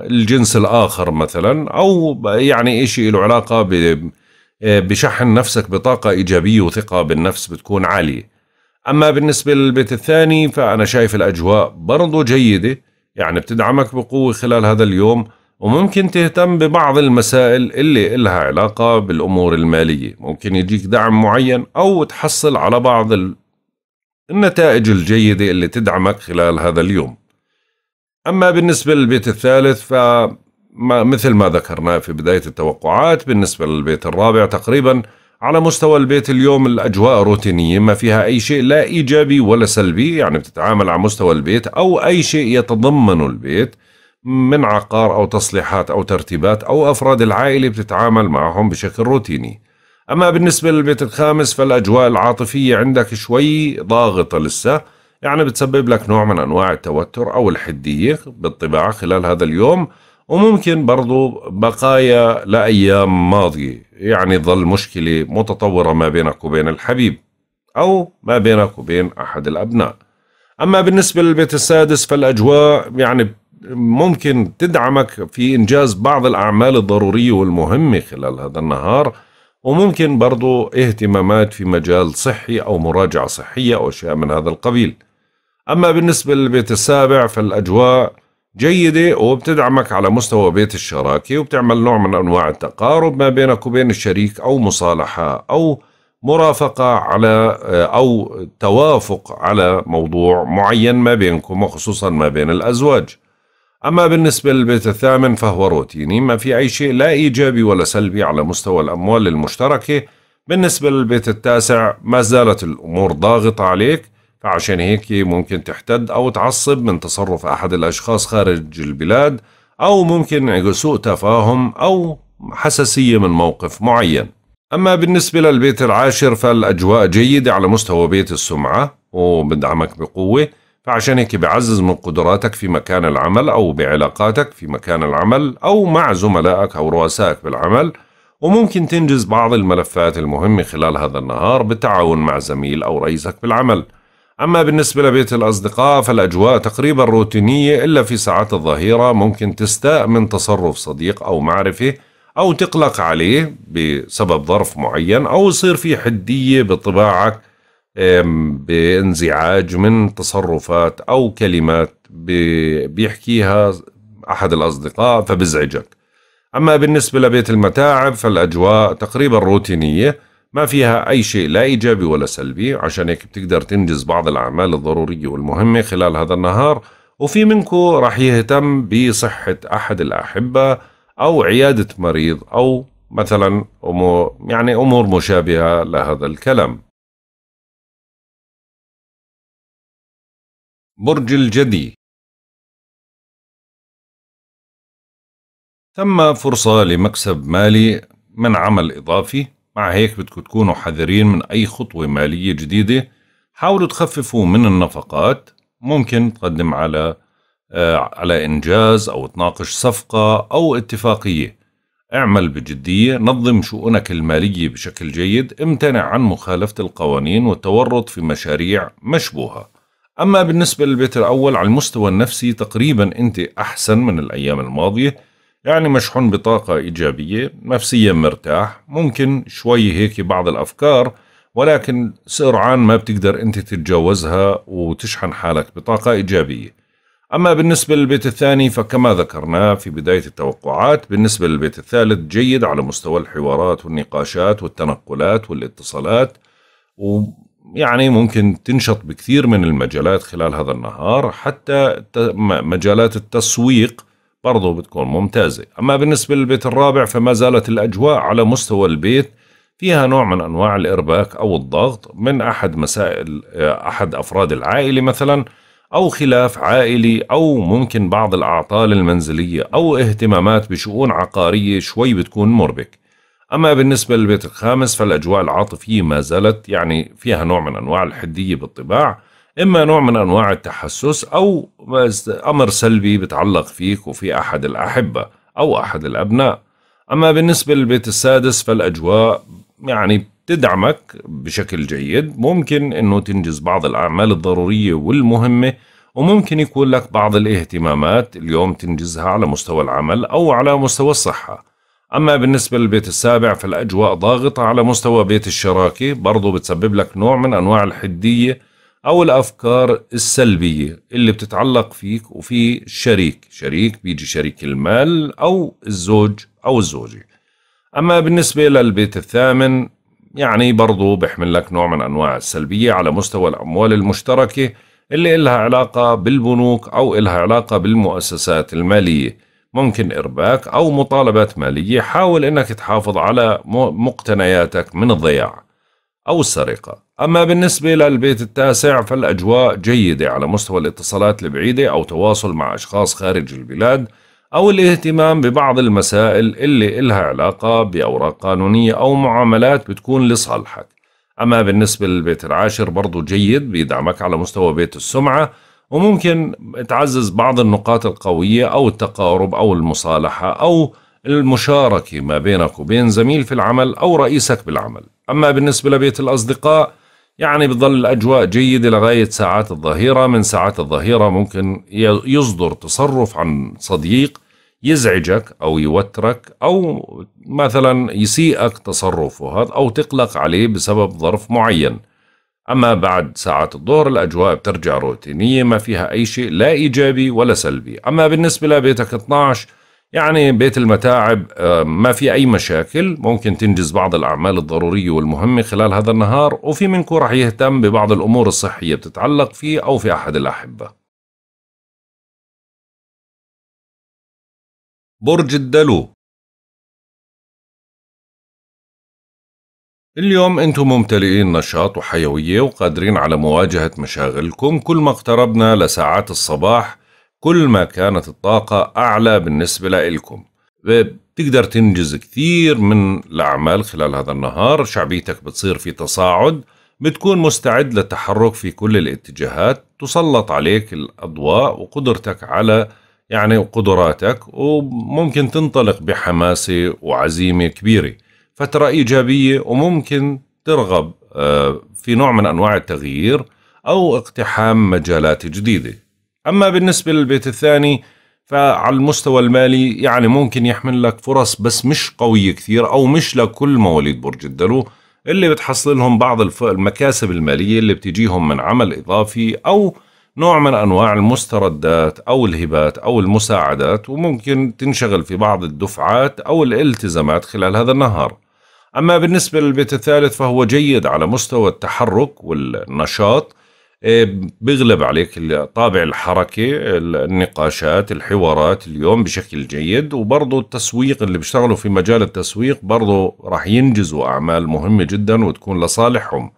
الجنس الآخر مثلا أو يعني إشي له علاقة آه، بشحن نفسك بطاقة إيجابية وثقة بالنفس بتكون عالية أما بالنسبة للبيت الثاني فأنا شايف الأجواء برضو جيدة يعني بتدعمك بقوة خلال هذا اليوم وممكن تهتم ببعض المسائل اللي إلها علاقة بالأمور المالية ممكن يجيك دعم معين أو تحصل على بعض النتائج الجيدة اللي تدعمك خلال هذا اليوم أما بالنسبة للبيت الثالث فمثل مثل ما ذكرنا في بداية التوقعات بالنسبة للبيت الرابع تقريبا على مستوى البيت اليوم الأجواء روتينية ما فيها أي شيء لا إيجابي ولا سلبي يعني بتتعامل على مستوى البيت أو أي شيء يتضمن البيت من عقار أو تصليحات أو ترتيبات أو أفراد العائلة بتتعامل معهم بشكل روتيني أما بالنسبة للبيت الخامس فالأجواء العاطفية عندك شوي ضاغطة لسه يعني بتسبب لك نوع من أنواع التوتر أو الحدية بالطباع خلال هذا اليوم وممكن برضو بقايا لأيام ماضية يعني ظل مشكلة متطورة ما بينك وبين الحبيب أو ما بينك وبين أحد الأبناء أما بالنسبة للبيت السادس فالأجواء يعني ممكن تدعمك في إنجاز بعض الأعمال الضرورية والمهمة خلال هذا النهار وممكن برضو اهتمامات في مجال صحي أو مراجعة صحية أو أشياء من هذا القبيل أما بالنسبة للبيت السابع فالأجواء جيدة وبتدعمك على مستوى بيت الشراكة وبتعمل نوع من أنواع التقارب ما بينك وبين الشريك أو مصالحة أو مرافقة على أو توافق على موضوع معين ما بينكم وخصوصا ما بين الأزواج أما بالنسبة للبيت الثامن فهو روتيني ما في أي شيء لا إيجابي ولا سلبي على مستوى الأموال المشتركة بالنسبة للبيت التاسع ما زالت الأمور ضاغطة عليك فعشان هيك ممكن تحتد أو تعصب من تصرف أحد الأشخاص خارج البلاد أو ممكن سوء تفاهم أو حساسية من موقف معين أما بالنسبة للبيت العاشر فالأجواء جيدة على مستوى بيت السمعة وبدعمك بقوة فعشان هيك بعزز من قدراتك في مكان العمل أو بعلاقاتك في مكان العمل أو مع زملائك أو رؤسائك بالعمل وممكن تنجز بعض الملفات المهمة خلال هذا النهار بالتعاون مع زميل أو رئيسك بالعمل أما بالنسبة لبيت الأصدقاء فالأجواء تقريبا روتينية إلا في ساعات الظهيرة ممكن تستاء من تصرف صديق أو معرفة أو تقلق عليه بسبب ظرف معين أو يصير في حدية بطباعك بانزعاج من تصرفات أو كلمات بيحكيها أحد الأصدقاء فبزعجك أما بالنسبة لبيت المتاعب فالأجواء تقريبا روتينية ما فيها أي شيء لا إيجابي ولا سلبي عشان هيك بتقدر تنجز بعض الأعمال الضرورية والمهمة خلال هذا النهار وفي منكم راح يهتم بصحة أحد الأحبة أو عيادة مريض أو مثلا أمور يعني أمور مشابهة لهذا الكلام برج الجدي ثم فرصة لمكسب مالي من عمل إضافي مع هيك بدكم تكونوا حذرين من أي خطوة مالية جديدة حاولوا تخففوا من النفقات ممكن تقدم على آه، على إنجاز أو تناقش صفقة أو اتفاقية اعمل بجدية نظم شؤونك المالية بشكل جيد امتنع عن مخالفة القوانين والتورط في مشاريع مشبوهة أما بالنسبة للبيت الأول على المستوى النفسي تقريبا أنت أحسن من الأيام الماضية يعني مشحون بطاقة إيجابية نفسيا مرتاح ممكن شوي هيك بعض الأفكار ولكن سرعان ما بتقدر أنت تتجاوزها وتشحن حالك بطاقة إيجابية أما بالنسبة للبيت الثاني فكما ذكرنا في بداية التوقعات بالنسبة للبيت الثالث جيد على مستوى الحوارات والنقاشات والتنقلات والاتصالات و يعني ممكن تنشط بكثير من المجالات خلال هذا النهار حتى مجالات التسويق برضو بتكون ممتازة أما بالنسبة للبيت الرابع فما زالت الأجواء على مستوى البيت فيها نوع من أنواع الإرباك أو الضغط من أحد مسائل آه، أحد أفراد العائلة مثلا أو خلاف عائلي أو ممكن بعض الأعطال المنزلية أو اهتمامات بشؤون عقارية شوي بتكون مربك أما بالنسبة للبيت الخامس فالأجواء العاطفية ما زالت يعني فيها نوع من أنواع الحدية بالطباع إما نوع من أنواع التحسس أو أمر سلبي بتعلق فيك وفي أحد الأحبة أو أحد الأبناء أما بالنسبة للبيت السادس فالأجواء يعني تدعمك بشكل جيد ممكن أنه تنجز بعض الأعمال الضرورية والمهمة وممكن يكون لك بعض الاهتمامات اليوم تنجزها على مستوى العمل أو على مستوى الصحة أما بالنسبة للبيت السابع فالأجواء ضاغطة على مستوى بيت الشراكة برضو بتسبب لك نوع من أنواع الحدية أو الأفكار السلبية اللي بتتعلق فيك وفي الشريك شريك بيجي شريك المال أو الزوج أو الزوجة أما بالنسبة للبيت الثامن يعني برضو بحمل لك نوع من أنواع السلبية على مستوى الأموال المشتركة اللي إلها علاقة بالبنوك أو إلها علاقة بالمؤسسات المالية ممكن إرباك أو مطالبات مالية حاول أنك تحافظ على مقتنياتك من الضياع أو السرقة أما بالنسبة للبيت التاسع فالأجواء جيدة على مستوى الاتصالات البعيدة أو تواصل مع أشخاص خارج البلاد أو الاهتمام ببعض المسائل اللي إلها علاقة بأوراق قانونية أو معاملات بتكون لصالحك أما بالنسبة للبيت العاشر برضو جيد بيدعمك على مستوى بيت السمعة وممكن تعزز بعض النقاط القوية أو التقارب أو المصالحة أو المشاركة ما بينك وبين زميل في العمل أو رئيسك بالعمل أما بالنسبة لبيت الأصدقاء يعني بظل الأجواء جيدة لغاية ساعات الظهيرة من ساعات الظهيرة ممكن يصدر تصرف عن صديق يزعجك أو يوترك أو مثلا يسيئك تصرفه هذا أو تقلق عليه بسبب ظرف معين أما بعد ساعات الظهر الأجواء بترجع روتينية ما فيها أي شيء لا إيجابي ولا سلبي أما بالنسبة لبيتك 12 يعني بيت المتاعب آه، ما في أي مشاكل ممكن تنجز بعض الأعمال الضرورية والمهمة خلال هذا النهار وفي منكم رح يهتم ببعض الأمور الصحية بتتعلق فيه أو في أحد الأحبة برج الدلو اليوم انتم ممتلئين نشاط وحيوية وقادرين على مواجهة مشاغلكم كل ما اقتربنا لساعات الصباح كل ما كانت الطاقة أعلى بالنسبة لإلكم بتقدر تنجز كثير من الأعمال خلال هذا النهار شعبيتك بتصير في تصاعد بتكون مستعد للتحرك في كل الاتجاهات تسلط عليك الأضواء وقدرتك على يعني قدراتك وممكن تنطلق بحماسة وعزيمة كبيرة فترة إيجابية وممكن ترغب آه، في نوع من أنواع التغيير أو اقتحام مجالات جديدة أما بالنسبة للبيت الثاني فعلى المستوى المالي يعني ممكن يحمل لك فرص بس مش قوية كثير أو مش لكل مواليد برج الدلو اللي بتحصل لهم بعض المكاسب المالية اللي بتجيهم من عمل إضافي أو نوع من أنواع المستردات أو الهبات أو المساعدات وممكن تنشغل في بعض الدفعات أو الالتزامات خلال هذا النهار أما بالنسبة للبيت الثالث فهو جيد على مستوى التحرك والنشاط إيه، بغلب عليك طابع الحركة النقاشات الحوارات اليوم بشكل جيد وبرضه التسويق اللي بيشتغلوا في مجال التسويق برضه راح ينجزوا أعمال مهمة جدا وتكون لصالحهم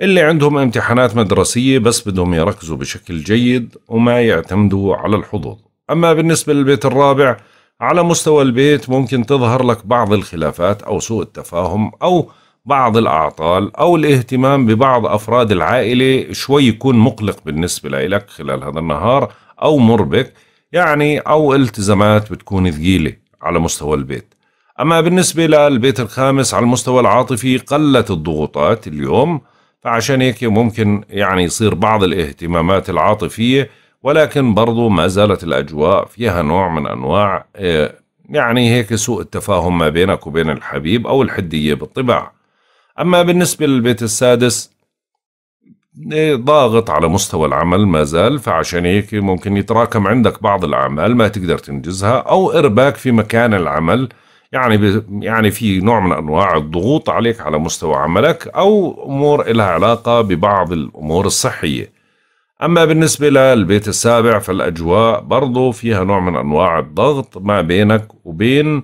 اللي عندهم امتحانات مدرسية بس بدهم يركزوا بشكل جيد وما يعتمدوا على الحظوظ أما بالنسبة للبيت الرابع على مستوى البيت ممكن تظهر لك بعض الخلافات أو سوء التفاهم أو بعض الأعطال أو الاهتمام ببعض أفراد العائلة شوي يكون مقلق بالنسبة لك خلال هذا النهار أو مربك يعني أو التزامات بتكون ثقيلة على مستوى البيت أما بالنسبة للبيت الخامس على المستوى العاطفي قلت الضغوطات اليوم فعشان هيك ممكن يعني يصير بعض الاهتمامات العاطفية ولكن برضو ما زالت الأجواء فيها نوع من أنواع آه، يعني هيك سوء التفاهم ما بينك وبين الحبيب أو الحدية بالطباع أما بالنسبة للبيت السادس آه، ضاغط على مستوى العمل ما زال فعشان هيك ممكن يتراكم عندك بعض الأعمال ما تقدر تنجزها أو إرباك في مكان العمل يعني يعني في نوع من انواع الضغوط عليك على مستوى عملك او امور لها علاقه ببعض الامور الصحيه أما بالنسبة للبيت السابع فالأجواء برضو فيها نوع من أنواع الضغط ما بينك وبين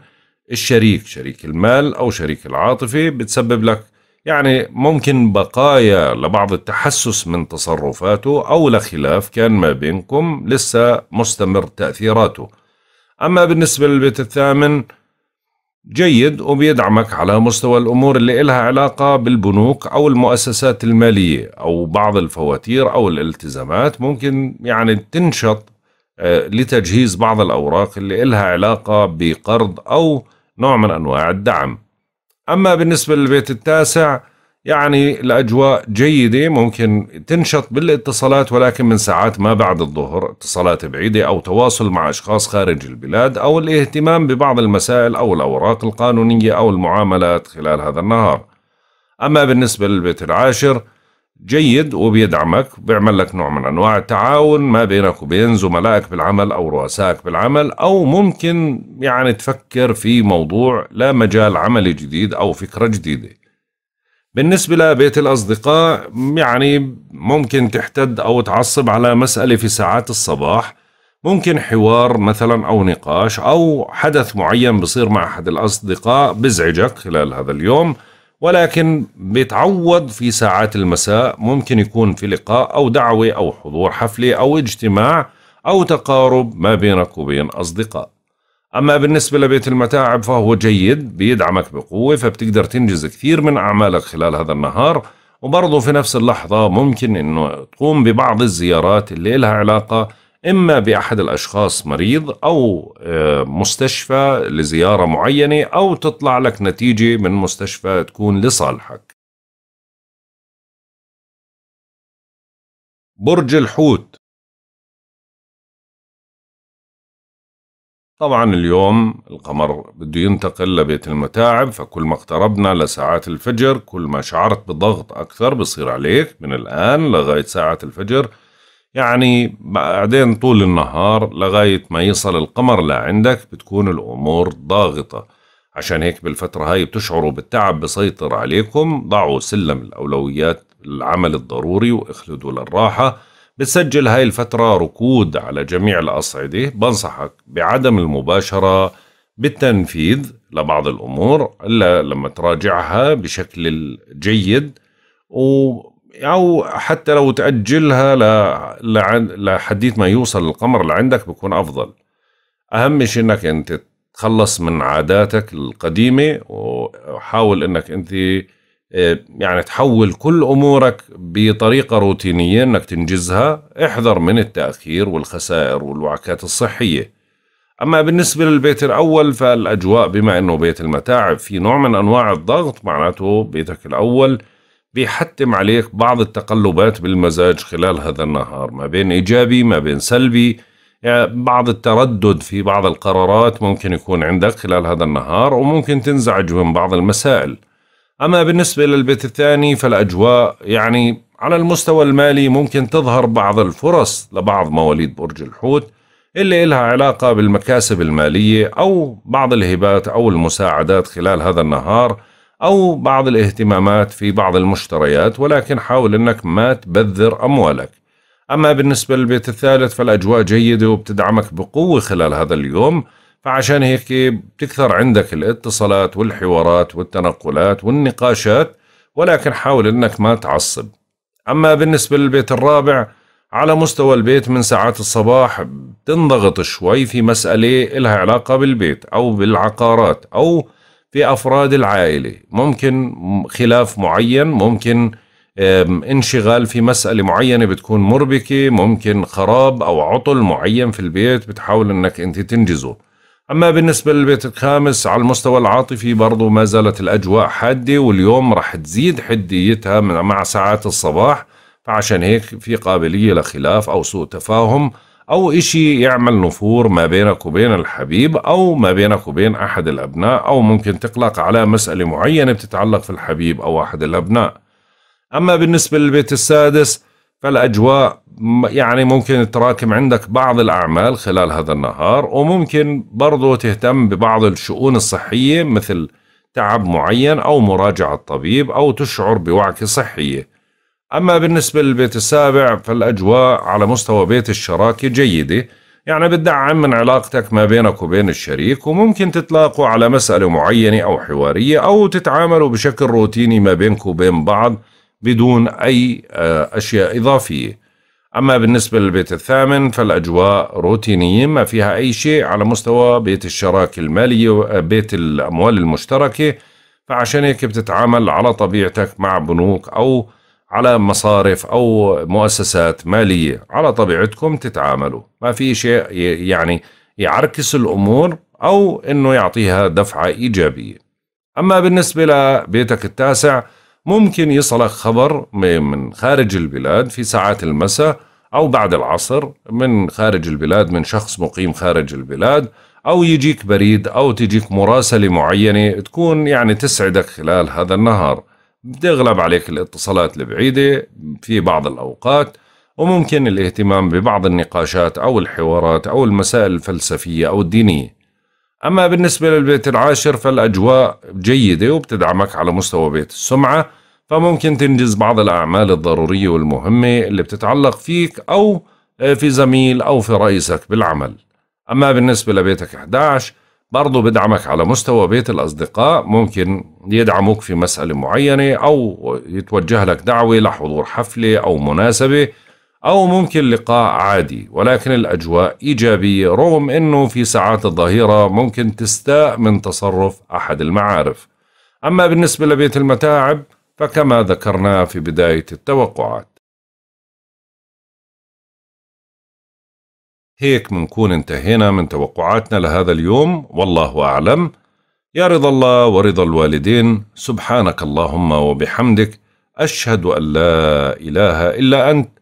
الشريك شريك المال أو شريك العاطفة بتسبب لك يعني ممكن بقايا لبعض التحسس من تصرفاته أو لخلاف كان ما بينكم لسه مستمر تأثيراته أما بالنسبة للبيت الثامن جيد وبيدعمك على مستوى الأمور اللي إلها علاقة بالبنوك أو المؤسسات المالية أو بعض الفواتير أو الالتزامات ممكن يعني تنشط آه، لتجهيز بعض الأوراق اللي إلها علاقة بقرض أو نوع من أنواع الدعم أما بالنسبة للبيت التاسع يعني الأجواء جيدة ممكن تنشط بالاتصالات ولكن من ساعات ما بعد الظهر اتصالات بعيدة أو تواصل مع أشخاص خارج البلاد أو الاهتمام ببعض المسائل أو الأوراق القانونية أو المعاملات خلال هذا النهار أما بالنسبة للبيت العاشر جيد وبيدعمك بيعمل لك نوع من أنواع التعاون ما بينك وبين زملائك بالعمل أو رؤسائك بالعمل أو ممكن يعني تفكر في موضوع لا مجال عملي جديد أو فكرة جديدة بالنسبة لبيت الأصدقاء يعني ممكن تحتد أو تعصب على مسألة في ساعات الصباح ممكن حوار مثلا أو نقاش أو حدث معين بصير مع أحد الأصدقاء بزعجك خلال هذا اليوم ولكن بتعوض في ساعات المساء ممكن يكون في لقاء أو دعوة أو حضور حفلة أو اجتماع أو تقارب ما بينك وبين أصدقاء أما بالنسبة لبيت المتاعب فهو جيد بيدعمك بقوة فبتقدر تنجز كثير من أعمالك خلال هذا النهار وبرضه في نفس اللحظة ممكن أنه تقوم ببعض الزيارات اللي لها علاقة إما بأحد الأشخاص مريض أو آه، مستشفى لزيارة معينة أو تطلع لك نتيجة من مستشفى تكون لصالحك برج الحوت طبعا اليوم القمر بده ينتقل لبيت المتاعب فكل ما اقتربنا لساعات الفجر كل ما شعرت بضغط أكثر بصير عليك من الآن لغاية ساعة الفجر يعني بعدين طول النهار لغاية ما يصل القمر لعندك بتكون الأمور ضاغطة عشان هيك بالفترة هاي بتشعروا بالتعب بسيطر عليكم ضعوا سلم الأولويات العمل الضروري واخلدوا للراحة بتسجل هاي الفترة ركود على جميع الأصعدة بنصحك بعدم المباشرة بالتنفيذ لبعض الأمور إلا لما تراجعها بشكل جيد و أو حتى لو تأجلها لحديت ما يوصل القمر اللي عندك بكون أفضل أهم شيء أنك أنت تخلص من عاداتك القديمة وحاول أنك أنت يعني تحول كل امورك بطريقه روتينيه انك تنجزها احذر من التاخير والخسائر والوعكات الصحيه اما بالنسبه للبيت الاول فالاجواء بما انه بيت المتاعب في نوع من انواع الضغط معناته بيتك الاول بيحتم عليك بعض التقلبات بالمزاج خلال هذا النهار ما بين ايجابي ما بين سلبي يعني بعض التردد في بعض القرارات ممكن يكون عندك خلال هذا النهار وممكن تنزعج من بعض المسائل أما بالنسبة للبيت الثاني فالأجواء يعني على المستوى المالي ممكن تظهر بعض الفرص لبعض مواليد برج الحوت اللي إلها علاقة بالمكاسب المالية أو بعض الهبات أو المساعدات خلال هذا النهار أو بعض الاهتمامات في بعض المشتريات ولكن حاول أنك ما تبذر أموالك أما بالنسبة للبيت الثالث فالأجواء جيدة وبتدعمك بقوة خلال هذا اليوم فعشان هيك بتكثر عندك الاتصالات والحوارات والتنقلات والنقاشات ولكن حاول انك ما تعصب اما بالنسبة للبيت الرابع على مستوى البيت من ساعات الصباح بتنضغط شوي في مسألة إلها علاقة بالبيت أو بالعقارات أو في أفراد العائلة ممكن خلاف معين ممكن انشغال في مسألة معينة بتكون مربكة ممكن خراب أو عطل معين في البيت بتحاول أنك أنت تنجزه أما بالنسبة للبيت الخامس على المستوى العاطفي برضو ما زالت الأجواء حادة واليوم راح تزيد حديتها مع ساعات الصباح فعشان هيك في قابلية لخلاف أو سوء تفاهم أو إشي يعمل نفور ما بينك وبين الحبيب أو ما بينك وبين أحد الأبناء أو ممكن تقلق على مسألة معينة بتتعلق في الحبيب أو أحد الأبناء أما بالنسبة للبيت السادس فالأجواء يعني ممكن تراكم عندك بعض الأعمال خلال هذا النهار وممكن برضو تهتم ببعض الشؤون الصحية مثل تعب معين أو مراجعة طبيب أو تشعر بوعكة صحية أما بالنسبة للبيت السابع فالأجواء على مستوى بيت الشراكة جيدة يعني بتدعم من علاقتك ما بينك وبين الشريك وممكن تتلاقوا على مسألة معينة أو حوارية أو تتعاملوا بشكل روتيني ما بينك وبين بعض بدون أي آه، أشياء إضافية أما بالنسبة للبيت الثامن فالأجواء روتينية ما فيها أي شيء على مستوى بيت الشراكة المالية آه، بيت الأموال المشتركة فعشان هيك بتتعامل على طبيعتك مع بنوك أو على مصارف أو مؤسسات مالية على طبيعتكم تتعاملوا ما في شيء يعني يعركس الأمور أو أنه يعطيها دفعة إيجابية أما بالنسبة لبيتك التاسع ممكن يصلك خبر من خارج البلاد في ساعات المساء أو بعد العصر من خارج البلاد من شخص مقيم خارج البلاد أو يجيك بريد أو تجيك مراسلة معينة تكون يعني تسعدك خلال هذا النهار بتغلب عليك الاتصالات البعيدة في بعض الأوقات وممكن الاهتمام ببعض النقاشات أو الحوارات أو المسائل الفلسفية أو الدينية أما بالنسبة للبيت العاشر فالأجواء جيدة وبتدعمك على مستوى بيت السمعة فممكن تنجز بعض الأعمال الضرورية والمهمة اللي بتتعلق فيك أو آه، في زميل أو في رئيسك بالعمل أما بالنسبة لبيتك 11 برضو بدعمك على مستوى بيت الأصدقاء ممكن يدعموك في مسألة معينة أو يتوجه لك دعوة لحضور حفلة أو مناسبة أو ممكن لقاء عادي ولكن الأجواء إيجابية رغم أنه في ساعات الظهيرة ممكن تستاء من تصرف أحد المعارف أما بالنسبة لبيت المتاعب فكما ذكرنا في بداية التوقعات هيك منكون انتهينا من توقعاتنا لهذا اليوم والله أعلم يا رضا الله ورضا الوالدين سبحانك اللهم وبحمدك أشهد أن لا إله إلا أنت